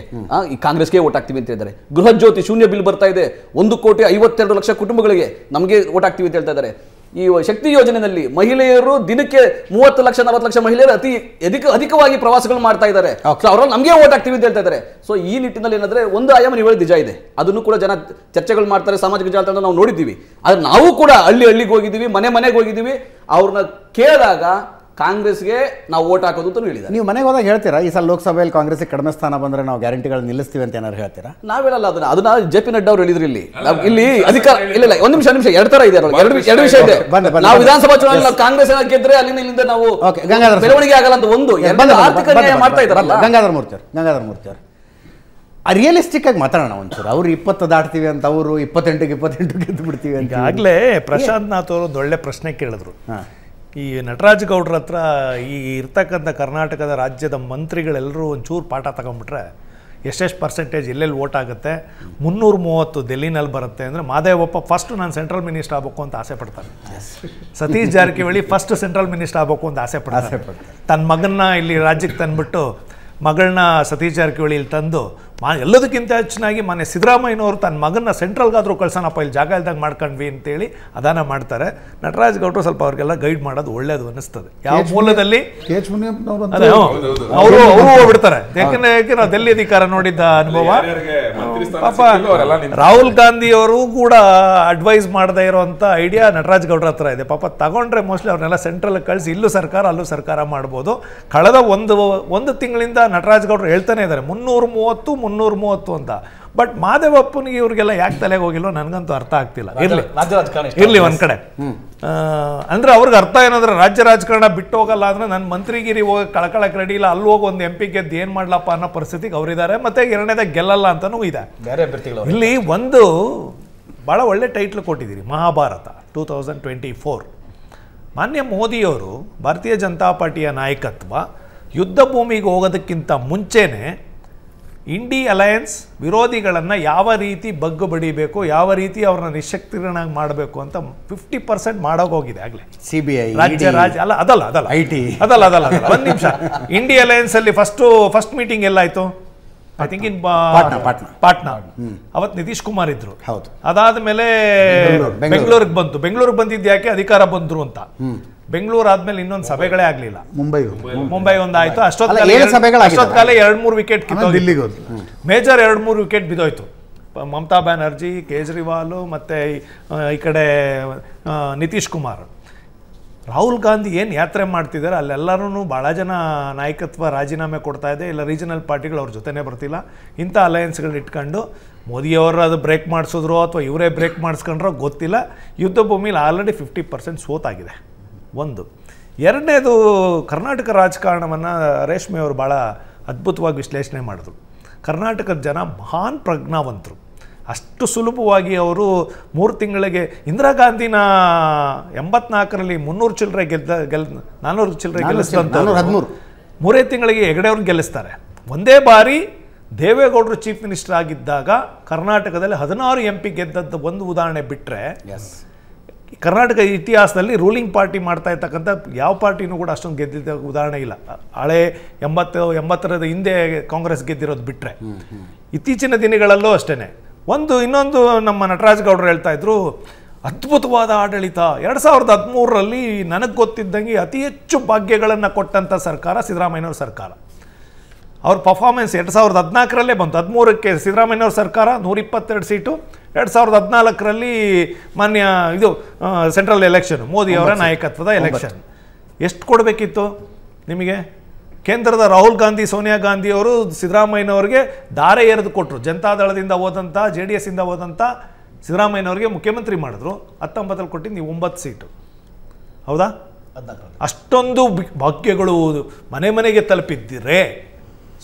ಈ ಕಾಂಗ್ರೆಸ್ಗೆ ಓಟ್ ಹಾಕ್ತೀವಿ ಅಂತ ಹೇಳಿದ್ದಾರೆ ಗೃಹ ಜ್ಯೋತಿ ಶೂನ್ಯ ಬಿಲ್ ಬರ್ತಾ ಇದೆ ಒಂದು ಕೋಟಿ ಐವತ್ತೆರಡು ಲಕ್ಷ ಕುಟುಂಬಗಳಿಗೆ ನಮಗೆ ಓಟ್ ಹಾಕ್ತೀವಿ ಅಂತ ಹೇಳ್ತಾ ಇದ್ದಾರೆ ಈ ಶಕ್ತಿ ಯೋಜನೆಯಲ್ಲಿ ಮಹಿಳೆಯರು ದಿನಕ್ಕೆ ಮೂವತ್ತು ಲಕ್ಷ ನಲವತ್ತು ಲಕ್ಷ ಮಹಿಳೆಯರು ಅತಿ ಅಧಿಕ ಅಧಿಕವಾಗಿ ಪ್ರವಾಸಗಳು ಮಾಡ್ತಾ ಇದ್ದಾರೆ ಅವರಲ್ಲಿ ನಮಗೆ ಓಟ್ ಹಾಕ್ತೀವಿ ಅಂತ ಹೇಳ್ತಾ ಇದ್ದಾರೆ ಸೊ ಈ ನಿಟ್ಟಿನಲ್ಲಿ ಏನಂದ್ರೆ ಒಂದು ಆಯಾಮ ನೀವು ನಿಜ ಇದೆ ಅದನ್ನು ಕೂಡ ಜನ ಚರ್ಚೆಗಳು ಮಾಡ್ತಾರೆ ಸಾಮಾಜಿಕ ಜಾಲತಾಣ ನಾವು ನೋಡಿದ್ದೀವಿ ಆದ್ರೆ ನಾವು ಕೂಡ ಹಳ್ಳಿ ಹಳ್ಳಿಗೆ ಹೋಗಿದ್ದೀವಿ ಮನೆ ಮನೆಗೆ ಹೋಗಿದ್ದೀವಿ ಅವ್ರನ್ನ ಕೇಳಿದಾಗ ಕಾಂಗ್ರೆಸ್ಗೆ ನಾವು ಓಟ್ ಹಾಕೋದು ಅಂತ ಹೇಳಿದ್ದಾರೆ ನೀವು ಮನೆಗೆ ಹೋದಾಗ ಹೇಳ್ತೀರಾ ಈ ಸಲ ಲೋಕಸಭೆಯಲ್ಲಿ ಕಾಂಗ್ರೆಸ್ಗೆ ಕಡಿಮೆ ಸ್ಥಾನ ಬಂದರೆ ನಾವು ಗ್ಯಾರಂಟಿಗಳು ನಿಲ್ಲಿಸ್ತೀವಿ ಅಂತ ಏನಾದ್ರು ಹೇಳ್ತೀರಾ ನಾವೇಳಲ್ಲ ಅದನ್ನ ಅದನ್ನ ಜೆ ಪಿ ನಡ್ಡಾ ಅವ್ರು ಹೇಳಿದ್ರು ಇಲ್ಲಿ ಇಲ್ಲಿ ಅಧಿಕಾರ ಇಲ್ಲ ಇಲ್ಲ ಒಂದು ನಿಮಿಷ ನಿಮಿಷ ಎರಡು ತರ ಇದೆ ಎರಡು ಎರಡು ವಿಷಯ ಇದೆ ನಾವು ವಿಧಾನಸಭಾ ಚುನಾವಣೆ ಕಾಂಗ್ರೆಸ್ ಏನಾದ್ರು ಗೆದ್ರೆ ಅಲ್ಲಿಂದ ಇಲ್ಲಿಂದ ನಾವು ಓಕೆ ಗಂಗಾಧರ ಬೆಳವಣಿಗೆ ಆಗಲ್ಲ ಅಂತ ಒಂದು ಆರ್ಥಿಕ ಮಾಡ್ತಾ ಇದ್ದಾರಲ್ಲ ಇದಾರಲ್ಲ ಗಂಗಾಧರ ಮೂರ್ತಿ ಗಂಗಾಧರ ಮೂರ್ತಿ ಅವರು ರಿಯಲಿಸ್ಟಿಕ್ ಆಗಿ ಮಾತಾಡೋಣ ಒಂಚೂರು ಅವ್ರು ಇಪ್ಪತ್ತು ದಾಟ್ತೀವಿ ಅಂತ ಅವರು ಇಪ್ಪತ್ತೆಂಟಿಗೆ ಇಪ್ಪತ್ತೆಂಟು ಗೆದ್ದು ಬಿಡ್ತೀವಿ ಅಂತ ಆಗಲೇ ಪ್ರಶಾಂತ್ ನಾಥ್ ಅವರು ಒಂದು ಒಳ್ಳೆ ಪ್ರಶ್ನೆ ಕೇಳಿದ್ರು ಹಾ. ಈ ನಟರಾಜ್ ಗೌಡ್ರ ಹತ್ರ ಈ ಇರ್ತಕ್ಕಂಥ ಕರ್ನಾಟಕದ ರಾಜ್ಯದ ಮಂತ್ರಿಗಳೆಲ್ಲರೂ ಒಂಚೂರು ಪಾಠ ತಗೊಂಬಿಟ್ರೆ ಎಷ್ಟೆಷ್ಟು ಪರ್ಸೆಂಟೇಜ್ ಎಲ್ಲೆಲ್ಲಿ ಓಟ್ ಆಗುತ್ತೆ ಮುನ್ನೂರು ಮೂವತ್ತು ದೆಲ್ಲಿನಲ್ಲಿ ಬರುತ್ತೆ ಅಂದರೆ ಮಾದೇವಪ್ಪ ಫಸ್ಟ್ ನಾನು ಸೆಂಟ್ರಲ್ ಮಿನಿಸ್ಟರ್ ಆಗಬೇಕು ಅಂತ ಆಸೆ ಪಡ್ತಾರೆ Satish Jarkiholi first central minister ಆಗಬೇಕು ಅಂತ ಆಸೆ ಪಡ್ತಾರೆ ತನ್ನ ಮಗನ್ನ ಇಲ್ಲಿ ರಾಜ್ಯಕ್ಕೆ ತಂದ್ಬಿಟ್ಟು ಮಗಳನ್ನ ಸತೀಶ್ ಜಾರಕಿಹೊಳಿ ಇಲ್ಲಿ ತಂದು ಮಾ ಎಲ್ಲದಕ್ಕಿಂತ ಹೆಚ್ಚಿನಾಗಿ ಮಾನ್ಯ ಸಿದ್ದರಾಮಯ್ಯನವರು ತನ್ನ ಮಗನ ಸೆಂಟ್ರಲ್ಗಾದರೂ ಕಳ್ಸೋಣಪ್ಪ ಇಲ್ಲಿ ಜಾಗ ಇಲ್ದಾಗ ಮಾಡ್ಕೊಂಡ್ವಿ ಅಂತೇಳಿ ಅದಾನ ಮಾಡ್ತಾರೆ ನಟರಾಜ್ ಗೌಡ್ರು ಸ್ವಲ್ಪ ಅವ್ರಿಗೆಲ್ಲ ಗೈಡ್ ಮಾಡೋದು ಒಳ್ಳೇದು ಅನ್ನಿಸ್ತದೆ ಯಾವ ಮೂಲದಲ್ಲಿ ಅವರು ಅವರು ಹೋಗ್ಬಿಡ್ತಾರೆ ಯಾಕಂದ್ರೆ ನಾವು ದೆಲ್ಲಿ ಅಧಿಕಾರ ನೋಡಿದ್ದ ಅನುಭವ ಪಾಪ ರಾಹುಲ್ ಗಾಂಧಿ ಅವರು ಕೂಡ ಅಡ್ವೈಸ್ ಮಾಡದೇ ಇರುವಂತ ಐಡಿಯಾ ನಟರಾಜ್ ಗೌಡ್ರ ಹತ್ರ ಇದೆ ಪಾಪ ತಗೊಂಡ್ರೆ ಮೋಸ್ಟ್ಲಿ ಅವ್ರನ್ನೆಲ್ಲ ಸೆಂಟ್ರಲ್ ಕಳಿಸಿ ಇಲ್ಲೂ ಸರ್ಕಾರ ಅಲ್ಲೂ ಸರ್ಕಾರ ಮಾಡ್ಬೋದು ಕಳೆದ ಒಂದು ಒಂದು ತಿಂಗಳಿಂದ ನಟರಾಜ್ ಗೌಡ್ರು ಹೇಳ್ತಾನೆ ಇದ್ದಾರೆ ಮುನ್ನೂರು ಮೂವತ್ತು ಮುನ್ನೂರ ಮೂವತ್ತು ಅಂತ ಬಟ್ ಮಾದೇವಪ್ಪನಿಗೆ ಇವ್ರಿಗೆಲ್ಲ ಯಾಕೆ ತಲೆಗೆ ಹೋಗಿಲ್ಲ ನನಗಂತೂ ಅರ್ಥ ಆಗ್ತಿಲ್ಲ ಇರಲಿ ಇರಲಿ ಒಂದ್ ಕಡೆ ಅಂದ್ರೆ ಅವ್ರಿಗೆ ಅರ್ಥ ಏನಂದ್ರೆ ರಾಜ್ಯ ರಾಜಕಾರಣ ಬಿಟ್ಟು ಹೋಗಲ್ಲ ಅಂದ್ರೆ ನನ್ನ ಮಂತ್ರಿಗಿರಿ ಹೋಗಿ ಕಳಕಳಕ್ಕೆ ರೆಡಿ ಇಲ್ಲ ಅಲ್ಲಿ ಹೋಗಿ ಒಂದು ಎಂ ಪಿ ಗೆದ್ದು ಏನು ಮಾಡ್ಲಪ್ಪ ಅನ್ನೋ ಪರಿಸ್ಥಿತಿಗೆ ಅವರಿದ್ದಾರೆ ಮತ್ತೆ ಎರಡನೇದಾಗ ಗೆಲ್ಲಲ್ಲ ಅಂತಲೂ ಇದೆ ಬೇರೆ ಇಲ್ಲಿ ಒಂದು ಭಾಳ ಒಳ್ಳೆ ಟೈಟ್ಲ್ ಕೊಟ್ಟಿದ್ದೀರಿ Mahabharata two thousand twenty four ಮಾನ್ಯ ಮೋದಿಯವರು ಭಾರತೀಯ ಜನತಾ ಪಾರ್ಟಿಯ ನಾಯಕತ್ವ ಯುದ್ಧ ಭೂಮಿಗೆ ಹೋಗೋದಕ್ಕಿಂತ ಮುಂಚೆನೇ ಇಂಡಿ ಅಲಯನ್ಸ್ ವಿರೋಧಿಗಳನ್ನು ಯಾವ ರೀತಿ ಬಗ್ಗು ಬಡಿಬೇಕು ಯಾವ ರೀತಿ ಅವ್ರನ್ನ ನಿಶಕ್ತಿಗಳನ್ನಾಗಿ ಮಾಡಬೇಕು ಅಂತ ಫಿಫ್ಟಿ ಪರ್ಸೆಂಟ್ ಮಾಡೋಗೋಗಿದೆ ಆಗಲೇ ಸಿ ಬಿ ಐ ರಾಜ್ಯ ರಾಜ್ಯ ಅಲ್ಲ ಅದಲ್ಲ ಅದಲ್ಲ ಐ ಟಿ ಅದಲ್ಲ ಅದಲ್ಲ ಒಂದು ನಿಮಿಷ ಇಂಡಿ ಅಲಯನ್ಸ್ ಅಲ್ಲಿ ಫಸ್ಟು ಫಸ್ಟ್ ಮೀಟಿಂಗ್ ಎಲ್ಲಾಯಿತು ಐ ಥಿಂಕ್ ಇನ್ ಪಾಟ್ನಾ ಅವತ್ತು ನಿತೀಶ್ ಕುಮಾರ್ ಇದ್ರು ಹೌದು ಅದಾದ ಮೇಲೆ ಬೆಂಗಳೂರಿಗೆ ಬಂತು ಬೆಂಗಳೂರಿಗೆ ಬಂದಿದ್ದು ಯಾಕೆ ಅಧಿಕಾರ ಬಂದರು ಅಂತ ಬೆಂಗಳೂರು ಆದ್ಮೇಲೆ ಇನ್ನೊಂದು ಸಭೆಗಳೇ ಆಗಲಿಲ್ಲ ಮುಂಬೈ ಮುಂಬೈ ಒಂದಾಯ್ತು ಅಷ್ಟೊತ್ತಲ್ಲ ಎರಡು ಮೂರು ವಿಕೆಟ್ ಮೇಜರ್ ಎರಡು ಮೂರು ವಿಕೆಟ್ ಬಿದ್ದೋಯ್ತು ಮಮತಾ ಬ್ಯಾನರ್ಜಿ ಕೇಜ್ರಿವಾಲ್ ಮತ್ತು ಈ ಕಡೆ ನಿತೀಶ್ ಕುಮಾರ್ ರಾಹುಲ್ ಗಾಂಧಿ ಏನು ಯಾತ್ರೆ ಮಾಡ್ತಿದ್ದಾರೆ ಅಲ್ಲೆಲ್ಲರೂ ಭಾಳ ಜನ ನಾಯಕತ್ವ ರಾಜೀನಾಮೆ ಕೊಡ್ತಾ ಇದೆ ಇಲ್ಲ ರೀಜನಲ್ ಪಾರ್ಟಿಗಳು ಅವ್ರ ಜೊತೆನೇ ಬರ್ತಿಲ್ಲ ಇಂಥ ಅಲಯನ್ಸ್ಗಳು ಇಟ್ಕೊಂಡು ಮೋದಿಯವರು ಅದು ಬ್ರೇಕ್ ಮಾಡಿಸಿದ್ರು ಅಥವಾ ಇವರೇ ಬ್ರೇಕ್ ಮಾಡಿಸ್ಕೊಂಡ್ರೋ ಗೊತ್ತಿಲ್ಲ ಯುದ್ಧ ಭೂಮಿಲಿ ಆಲ್ರೆಡಿ ಫಿಫ್ಟಿ ಪರ್ಸೆಂಟ್ ಸೋತಾಗಿದೆ ಒಂದು ಎರಡನೇದು ಕರ್ನಾಟಕ ರಾಜಕಾರಣವನ್ನು ರೇಷ್ಮೆಯವರು ಭಾಳ ಅದ್ಭುತವಾಗಿ ವಿಶ್ಲೇಷಣೆ ಮಾಡಿದ್ರು ಕರ್ನಾಟಕದ ಜನ ಮಹಾನ್ ಪ್ರಜ್ಞಾವಂತರು ಅಷ್ಟು ಸುಲಭವಾಗಿ ಅವರು ಮೂರು ತಿಂಗಳಿಗೆ ಇಂದಿರಾ ಗಾಂಧಿನ ಎಂಬತ್ನಾಲ್ಕರಲ್ಲಿ ಮುನ್ನೂರು ಚಿಲ್ಲರೆ ಗೆದ್ದ ಗೆಲ್ ನಾನ್ನೂರು ಚಿಲ್ಲರೆ ಗೆಲ್ಲಿಸಿದಂಥ ಹದಿಮೂರು ಮೂರೇ ತಿಂಗಳಿಗೆ ಹೆಗಡೆಯವ್ರನ್ನ ಗೆಲ್ಲಿಸ್ತಾರೆ ಒಂದೇ ಬಾರಿ ದೇವೇಗೌಡರು ಚೀಫ್ ಮಿನಿಸ್ಟರ್ ಆಗಿದ್ದಾಗ ಕರ್ನಾಟಕದಲ್ಲಿ ಹದಿನಾರು ಎಂ ಪಿ ಗೆದ್ದದ್ದು ಒಂದು ಉದಾಹರಣೆ ಬಿಟ್ಟರೆ ಕರ್ನಾಟಕ ಇತಿಹಾಸದಲ್ಲಿ ರೂಲಿಂಗ್ ಪಾರ್ಟಿ ಮಾಡ್ತಾ ಇರ್ತಕ್ಕಂಥ ಯಾವ ಪಾರ್ಟಿನೂ ಕೂಡ ಅಷ್ಟೊಂದು ಗೆದ್ದಿದ್ದ ಉದಾಹರಣೆ ಇಲ್ಲ ಹಳೆ ಎಂಬತ್ತು ಎಂಬತ್ತರದ ಹಿಂದೆ ಕಾಂಗ್ರೆಸ್ ಗೆದ್ದಿರೋದು ಬಿಟ್ಟರೆ ಇತ್ತೀಚಿನ ದಿನಗಳಲ್ಲೂ ಅಷ್ಟೇ ಒಂದು ಇನ್ನೊಂದು ನಮ್ಮ ನಟರಾಜ್ ಗೌಡರು ಹೇಳ್ತಾ ಇದ್ರು ಅದ್ಭುತವಾದ ಆಡಳಿತ ಎರಡು ಸಾವಿರದ ಹದಿಮೂರರಲ್ಲಿ ನನಗೆ ಗೊತ್ತಿದ್ದಂಗೆ ಅತಿ ಹೆಚ್ಚು ಭಾಗ್ಯಗಳನ್ನು ಕೊಟ್ಟಂಥ ಸರ್ಕಾರ ಸಿದ್ದರಾಮಯ್ಯವ್ರ ಸರ್ಕಾರ ಅವ್ರ ಪರ್ಫಾರ್ಮೆನ್ಸ್ ಎರಡು ಸಾವಿರದ ಹದಿನಾಲ್ಕರಲ್ಲೇ ಬಂತು ಹದಿಮೂರಕ್ಕೆ ಸಿದ್ದರಾಮಯ್ಯವ್ರ ಸರ್ಕಾರ ನೂರಿಪ್ಪತ್ತೆರಡು ಸೀಟು ಎರಡು ಸಾವಿರದ ಹದಿನಾಲ್ಕರಲ್ಲಿ ಮಾನ್ಯ ಇದು ಸೆಂಟ್ರಲ್ ಎಲೆಕ್ಷನ್ ಅವರ ನಾಯಕತ್ವದ ಎಲೆಕ್ಷನ್ ಎಷ್ಟು ಕೊಡಬೇಕಿತ್ತು ನಿಮಗೆ ಕೇಂದ್ರದ ರಾಹುಲ್ ಗಾಂಧಿ ಸೋನಿಯಾ ಗಾಂಧಿ ಅವರು ಸಿದ್ದರಾಮಯ್ಯನವರಿಗೆ ದಾರೆ ಎರೆದು ಕೊಟ್ಟರು ಜನತಾದಳದಿಂದ ಹೋದಂಥ ಜೆ ಡಿ ಎಸ್ಸಿಂದ ಹೋದಂಥ ಸಿದ್ದರಾಮಯ್ಯನವರಿಗೆ ಮುಖ್ಯಮಂತ್ರಿ ಮಾಡಿದ್ರು ಹತ್ತೊಂಬತ್ತರಲ್ಲಿ ಕೊಟ್ಟಿದ್ದು ನೀವು ಒಂಬತ್ತು ಸೀಟು ಹೌದಾ ಅಷ್ಟೊಂದು ಭಾಗ್ಯಗಳು ಮನೆ ಮನೆಗೆ ತಲುಪಿದ್ದಿರೇ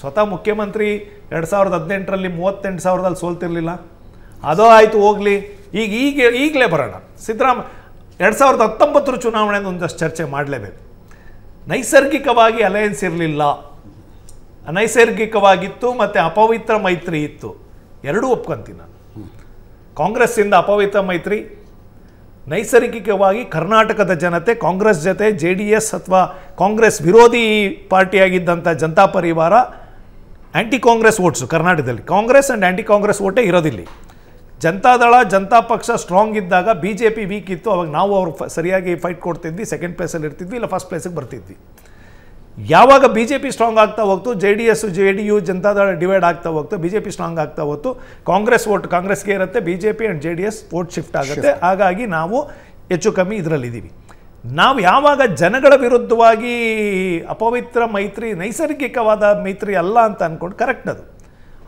ಸ್ವತಃ ಮುಖ್ಯಮಂತ್ರಿ ಎರಡು ಸಾವಿರದ ಹದಿನೆಂಟರಲ್ಲಿ ಮೂವತ್ತೆಂಟು ಸಾವಿರದಲ್ಲಿ ಸೋಲ್ತಿರಲಿಲ್ಲ ಅದೋ ಆಯಿತು ಹೋಗಲಿ ಈಗ ಈಗ ಈಗಲೇ ಬರೋಣ ಸಿದ್ದರಾಮ ಎರಡು ಸಾವಿರದ ಹತ್ತೊಂಬತ್ತರ ಚುನಾವಣೆಯಿಂದ ಒಂದಷ್ಟು ಚರ್ಚೆ ಮಾಡಲೇಬೇಕು ನೈಸರ್ಗಿಕವಾಗಿ ಅಲಯನ್ಸ್ ಇರಲಿಲ್ಲ ಅನೈಸರ್ಗಿಕವಾಗಿತ್ತು ಮತ್ತು ಅಪವಿತ್ರ ಮೈತ್ರಿ ಇತ್ತು ಎರಡೂ ಒಪ್ಕೊಂತೀನಿ ನಾನು ಕಾಂಗ್ರೆಸ್ಸಿಂದ ಅಪವಿತ್ರ ಮೈತ್ರಿ ನೈಸರ್ಗಿಕವಾಗಿ ಕರ್ನಾಟಕದ ಜನತೆ ಕಾಂಗ್ರೆಸ್ ಜೊತೆ ಜೆ ಡಿ ಎಸ್ ಅಥವಾ ಕಾಂಗ್ರೆಸ್ ವಿರೋಧಿ ಪಾರ್ಟಿಯಾಗಿದ್ದಂಥ ಜನತಾ ಪರಿವಾರ ಆ್ಯಂಟಿ ಕಾಂಗ್ರೆಸ್ ಓಟ್ಸು ಕರ್ನಾಟಕದಲ್ಲಿ ಕಾಂಗ್ರೆಸ್ ಆ್ಯಂಡ್ ಆ್ಯಂಟಿ ಕಾಂಗ್ರೆಸ್ ಓಟೇ ಇರೋದಿಲ್ಲ ಜನತಾದಳ ಜನತಾ ಪಕ್ಷ ಸ್ಟ್ರಾಂಗ್ ಇದ್ದಾಗ ಬಿ ಜೆ ಪಿ ವೀಕ್ ಇತ್ತು ಅವಾಗ ನಾವು ಅವ್ರು ಸರಿಯಾಗಿ ಫೈಟ್ ಕೊಡ್ತಿದ್ವಿ ಸೆಕೆಂಡ್ ಪ್ಲೇಸಲ್ಲಿ ಇರ್ತಿದ್ವಿ ಇಲ್ಲ ಫಸ್ಟ್ ಪ್ಲೇಸಿಗೆ ಬರ್ತಿದ್ವಿ ಯಾವಾಗ ಬಿ ಜೆ ಪಿ ಸ್ಟ್ರಾಂಗ್ ಆಗ್ತಾ ಹೋಗ್ತು J D S J D U Janata Dal divide ಆಗ್ತಾ ಹೋಗ್ತು ಬಿ ಜೆ ಪಿ ಸ್ಟ್ರಾಂಗ್ ಆಗ್ತಾ ಹೋಗ್ತು ಕಾಂಗ್ರೆಸ್ ಓಟ್ ಕಾಂಗ್ರೆಸ್ಗೆ ಇರುತ್ತೆ B J P and J D S vote shift ಆಗುತ್ತೆ ಹಾಗಾಗಿ ನಾವು ಹೆಚ್ಚು ಕಮ್ಮಿ ಇದರಲ್ಲಿದ್ದೀವಿ ನಾವು ಯಾವಾಗ ಜನಗಳ ವಿರುದ್ಧವಾಗಿ ಅಪವಿತ್ರ ಮೈತ್ರಿ ನೈಸರ್ಗಿಕವಾದ ಮೈತ್ರಿ ಅಲ್ಲ ಅಂತ ಅಂದ್ಕೊಂಡು ಕರೆಕ್ಟ್ ಅದು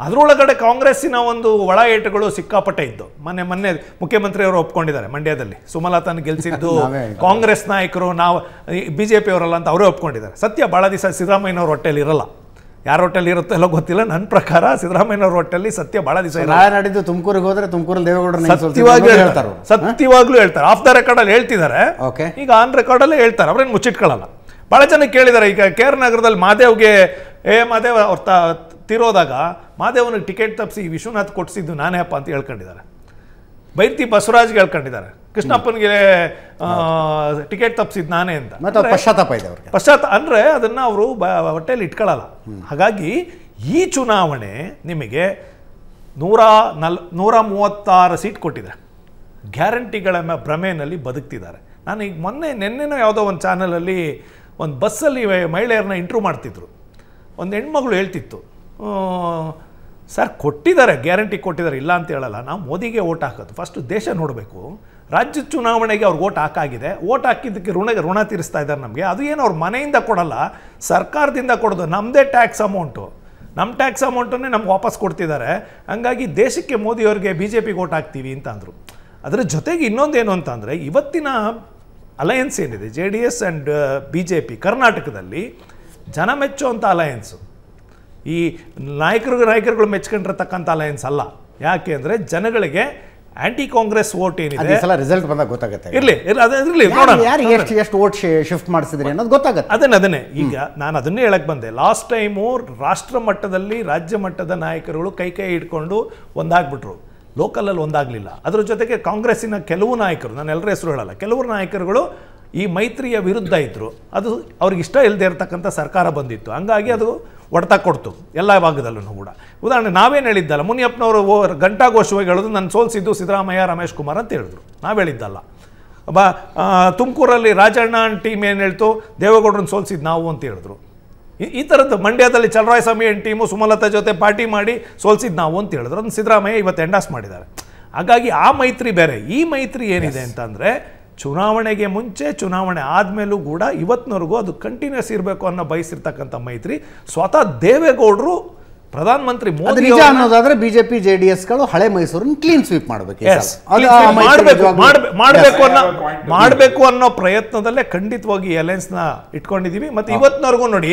ಅದರೊಳಗಡೆ ಕಾಂಗ್ರೆಸ್ಸಿನ ಒಂದು ಒಳ ಏಟುಗಳು ಸಿಕ್ಕಾಪಟ್ಟೆ ಇದ್ದು ಮೊನ್ನೆ ಮೊನ್ನೆ ಮುಖ್ಯಮಂತ್ರಿಯವರು ಒಪ್ಕೊಂಡಿದ್ದಾರೆ ಮಂಡ್ಯದಲ್ಲಿ ಸುಮಲತಾನ್ ಗೆಲ್ಸಿದ್ದು ಕಾಂಗ್ರೆಸ್ ನಾಯಕರು ನಾವು ಬಿ ಜೆ ಅಂತ ಅವರೇ ಒಪ್ಕೊಂಡಿದ್ದಾರೆ ಸತ್ಯ ಭಾಳ ದಿವಸ ಸಿದ್ದರಾಮಯ್ಯನವ್ರ ಹೊಟ್ಟೆಯಲ್ಲಿ ಇರಲ್ಲ ಯಾರ ಹೊಟ್ಟೆಲಿ ಇರುತ್ತೆ ಎಲ್ಲ ಗೊತ್ತಿಲ್ಲ ನನ್ನ ಪ್ರಕಾರ ಸಿದ್ದರಾಮಯ್ಯನವ್ರ ಹೊಟ್ಟೆಲಿ ಸತ್ಯ ಭಾಳ ದಿವಸ ತುಮಕೂರಿಗೆ ಹೋದ್ರೆ ತುಮಕೂರು ದೇವೇಗೌಡರು ಸತ್ಯವಾಗ್ಲೂ ಹೇಳ್ತಾರೆ ಸತ್ಯವಾಗ್ಲೂ ಹೇಳ್ತಾರೆ ಆಫ್ ದ ಅಲ್ಲಿ ಹೇಳ್ತಿದ್ದಾರೆ ಈಗ ಆನ್ ರೆಕಾರ್ಡಲ್ಲೇ ಹೇಳ್ತಾರೆ ಅವ್ರೇನು ಮುಚ್ಚಿಟ್ಕೊಳ್ಳಲ್ಲ ಭಾಳ ಜನ ಕೇಳಿದ್ದಾರೆ ಈಗ ಕೆ ಆರ್ ನಗರದಲ್ಲಿ ಮಾದೇವ್ಗೆ ಏ ಮಾದೇವ್ ಅವ್ರ ತಿರೋದಾಗ ಮಾದೇವನಿಗೆ ಟಿಕೆಟ್ ತಪ್ಪಿಸಿ ಈ ವಿಶ್ವನಾಥ್ ನಾನೇ ಅಪ್ಪ ಅಂತ ಹೇಳ್ಕೊಂಡಿದ್ದಾರೆ ಬೈರ್ತಿ ಬಸವರಾಜ್ಗೆ ಹೇಳ್ಕೊಂಡಿದ್ದಾರೆ ಕೃಷ್ಣಪ್ಪನಿಗೆ ಟಿಕೆಟ್ ತಪ್ಪಿಸಿದ್ದು ನಾನೇ ಅಂತ ಪಶ್ಚಾತ್ತಾಪ ಇದೆ ಅವ್ರಿಗೆ ಪಶ್ಚಾತ್ತ ಅಂದರೆ ಅದನ್ನು ಅವರು ಬ ಹೊಟ್ಟೆಯಲ್ಲಿ ಇಟ್ಕೊಳ್ಳಲ್ಲ ಹಾಗಾಗಿ ಈ ಚುನಾವಣೆ ನಿಮಗೆ ನೂರ ನಲ್ ನೂರ ಮೂವತ್ತಾರು ಸೀಟ್ ಕೊಟ್ಟಿದೆ ಗ್ಯಾರಂಟಿಗಳ ಭ್ರಮೆಯಲ್ಲಿ ಬದುಕ್ತಿದ್ದಾರೆ ನಾನು ಈಗ ಮೊನ್ನೆ ನಿನ್ನೆನೋ ಯಾವುದೋ ಒಂದು ಚಾನಲಲ್ಲಿ ಒಂದು ಬಸ್ಸಲ್ಲಿ ಮಹಿಳೆಯರನ್ನ ಇಂಟ್ರೂ ಮಾಡ್ತಿದ್ರು ಒಂದು ಹೆಣ್ಮಗಳು ಹೇಳ್ತಿತ್ತು ಸರ್ ಕೊಟ್ಟಿದ್ದಾರೆ ಗ್ಯಾರಂಟಿ ಕೊಟ್ಟಿದ್ದಾರೆ ಇಲ್ಲ ಅಂತ ಹೇಳಲ್ಲ ನಾವು ಮೋದಿಗೆ ಓಟ್ ಹಾಕೋದು ಫಸ್ಟು ದೇಶ ನೋಡಬೇಕು ರಾಜ್ಯ ಚುನಾವಣೆಗೆ ಅವ್ರಿಗೆ ಓಟ್ ಹಾಕಾಗಿದೆ ಓಟ್ ಹಾಕಿದ್ದಕ್ಕೆ ಋಣ ಋಣ ತೀರಿಸ್ತಾ ಇದ್ದಾರೆ ನಮಗೆ ಅದು ಏನು ಅವ್ರ ಮನೆಯಿಂದ ಕೊಡಲ್ಲ ಸರ್ಕಾರದಿಂದ ಕೊಡೋದು ನಮ್ಮದೇ ಟ್ಯಾಕ್ಸ್ ಅಮೌಂಟು ನಮ್ಮ ಟ್ಯಾಕ್ಸ್ ಅಮೌಂಟನ್ನೇ ನಮ್ಗೆ ವಾಪಸ್ ಕೊಡ್ತಿದ್ದಾರೆ ಹಂಗಾಗಿ ದೇಶಕ್ಕೆ ಮೋದಿಯವ್ರಿಗೆ ಬಿ ಜೆ ಪಿಗೆ ಓಟ್ ಹಾಕ್ತೀವಿ ಅಂತ ಅಂದರು ಅದರ ಜೊತೆಗೆ ಇನ್ನೊಂದೇನು ಅಂತಂದರೆ ಇವತ್ತಿನ ಅಲಯನ್ಸ್ ಏನಿದೆ J D S and B J P ಕರ್ನಾಟಕದಲ್ಲಿ ಜನ ಮೆಚ್ಚುವಂಥ ಅಲಯನ್ಸು ಈ ನಾಯಕರು ನಾಯಕರುಗಳು ಮೆಚ್ಕೊಂಡಿರತಕ್ಕಂಥ ಅಲಯನ್ಸ್ ಅಲ್ಲ ಯಾಕೆ ಅಂದರೆ ಜನಗಳಿಗೆ ಆಂಟಿ ಕಾಂಗ್ರೆಸ್ ವೋಟ್ ಏನಿದೆ ಸಲ ರಿಸಲ್ಟ್ ಬಂದಾಗ ಗೊತ್ತಾಗುತ್ತೆ ಇರಲಿ ಇರಲಿ ನೋಡೋಣ ಎಷ್ಟು ಎಷ್ಟು ವೋಟ್ ಶಿಫ್ಟ್ ಮಾಡಿಸಿದ್ರಿ ಅನ್ನೋದು ಗೊತ್ತಾಗುತ್ತೆ ಅದನ್ನ ಅದನ್ನೇ ಈಗ ನಾನು ಅದನ್ನೇ ಹೇಳಕ್ಕೆ ಬಂದೆ ಲಾಸ್ಟ್ ಟೈಮು ರಾಷ್ಟ್ರ ಮಟ್ಟದಲ್ಲಿ ರಾಜ್ಯ ಮಟ್ಟದ ನಾಯಕರುಗಳು ಕೈ ಕೈ ಹಿಡ್ಕೊಂಡು ಒಂದಾಗ್ಬಿಟ್ರು ಲೋಕಲಲ್ಲಿ ಒಂದಾಗಲಿಲ್ಲ ಅದ್ರ ಜೊತೆಗೆ ಕಾಂಗ್ರೆಸ್ಸಿನ ಕೆಲವು ನಾಯಕರು ನಾನು ಎಲ್ಲರ ಹೆಸರು ಹೇಳಲ್ಲ ಕೆಲವರು ನಾಯಕರುಗಳು ಈ ಮೈತ್ರಿಯ ವಿರುದ್ಧ ಇದ್ರು ಅದು ಅವ್ರಿಗೆ ಇಷ್ಟ ಇಲ್ಲದೆ ಇರತಕ್ಕಂಥ ಸರ್ಕಾರ ಬಂದಿತ್ತು ಹಂಗಾಗಿ ಅದು ಹೊಡೆತ ಕೊಡ್ತು ಎಲ್ಲ ಭಾಗದಲ್ಲೂ ಕೂಡ ಉದಾಹರಣೆ ನಾವೇನು ಹೇಳಿದ್ದಲ್ಲ ಮುನಿಯಪ್ಪನವರು ಘೋಷವಾಗಿ ಹೇಳೋದು ನನ್ನ ಸೋಲ್ಸಿದ್ದು ಸಿದ್ದರಾಮಯ್ಯ ರಮೇಶ್ ಕುಮಾರ್ ಅಂತ ಹೇಳಿದ್ರು ನಾವು ಹೇಳಿದ್ದಲ್ಲ ಬ ತುಮಕೂರಲ್ಲಿ ರಾಜಣ್ಣ ಟೀಮ್ ಏನು ಹೇಳ್ತು ದೇವೇಗೌಡರನ್ನ ಸೋಲ್ಸಿದ್ದು ನಾವು ಅಂತ ಹೇಳಿದ್ರು ಈ ಥರದ್ದು ಮಂಡ್ಯದಲ್ಲಿ ಚಲರಾಯಸ್ವಾಮಿ ಏನು ಟೀಮು ಸುಮಲತಾ ಜೊತೆ ಪಾರ್ಟಿ ಮಾಡಿ ಸೋಲ್ಸಿದ್ದು ನಾವು ಅಂತ ಹೇಳಿದ್ರು ಅದನ್ನು ಸಿದ್ದರಾಮಯ್ಯ ಇವತ್ತು ಎಂಡಾಸ್ ಮಾಡಿದ್ದಾರೆ ಹಾಗಾಗಿ ಆ ಮೈತ್ರಿ ಬೇರೆ ಈ ಮೈತ್ರಿ ಏನಿದೆ ಅಂತಂದರೆ ಚುನಾವಣೆಗೆ ಮುಂಚೆ ಚುನಾವಣೆ ಆದಮೇಲೂ ಕೂಡ ಇವತ್ತಿನವರೆಗೂ ಅದು ಕಂಟಿನ್ಯೂಸ್ ಇರಬೇಕು ಅನ್ನೋ ಬಯಸಿರ್ತಕ್ಕಂಥ ಮೈತ್ರಿ ಸ್ವತಃ ದೇವೇಗೌಡರು ಪ್ರಧಾನಮಂತ್ರಿ ಮೋದಿ ಅನ್ನೋದಾದ್ರೆ ಬಿಜೆಪಿ ಜೆ ಡಿ ಎಸ್ಗಳು ಹಳೆ ಮೈಸೂರನ್ನ ಕ್ಲೀನ್ ಸ್ವೀಪ್ ಮಾಡಬೇಕು ಮಾಡಬೇಕು ಅನ್ನೋ ಮಾಡಬೇಕು ಅನ್ನೋ ಪ್ರಯತ್ನದಲ್ಲೇ ಖಂಡಿತವಾಗಿ ನ ಇಟ್ಕೊಂಡಿದೀವಿ ಮತ್ತೆ ಇವತ್ತಿನವರೆಗೂ ನೋಡಿ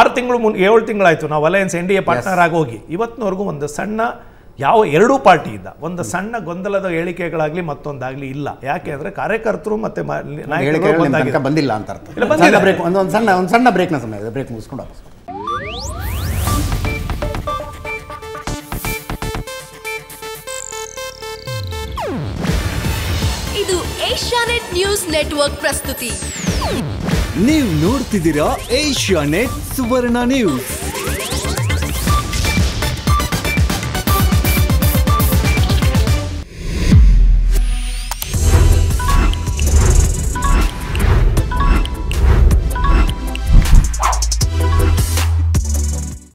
ಆರು ತಿಂಗಳು ಮುನ್ ಏಳು ತಿಂಗಳಾಯ್ತು ನಾವು alliance N D A partner ಹೋಗಿ ಇವತ್ತಿನವರೆಗೂ ಒಂದು ಸಣ್ಣ ಯಾವ ಎರಡೂ ಪಾರ್ಟಿಯಿಂದ ಒಂದು ಸಣ್ಣ ಗೊಂದಲದ ಹೇಳಿಕೆಗಳಾಗಲಿ ಮತ್ತೊಂದಾಗಲಿ ಇಲ್ಲ ಯಾಕೆ ಅಂದರೆ ಕಾರ್ಯಕರ್ತರು ಮತ್ತೆ ಬಂದಿಲ್ಲ ಅಂತ ಅರ್ಥ ಬ್ರೇಕ್ ಒಂದು ಸಣ್ಣ ಒಂದು ಸಣ್ಣ ಬ್ರೇಕ್ನ ಸಮಯ ಬ್ರೇಕ್ ಮುಗಿಸ್ಕೊಂಡು ವಾಪಸ್ ಇದು ಏಷ್ಯಾನೆಟ್ ನ್ಯೂಸ್ ನೆಟ್ವರ್ಕ್ ಪ್ರಸ್ತುತಿ ನೀವು ನೋಡ್ತಿದ್ದೀರಾ ಏಷ್ಯಾನೆಟ್ ಸುವರ್ಣ ನ್ಯೂಸ್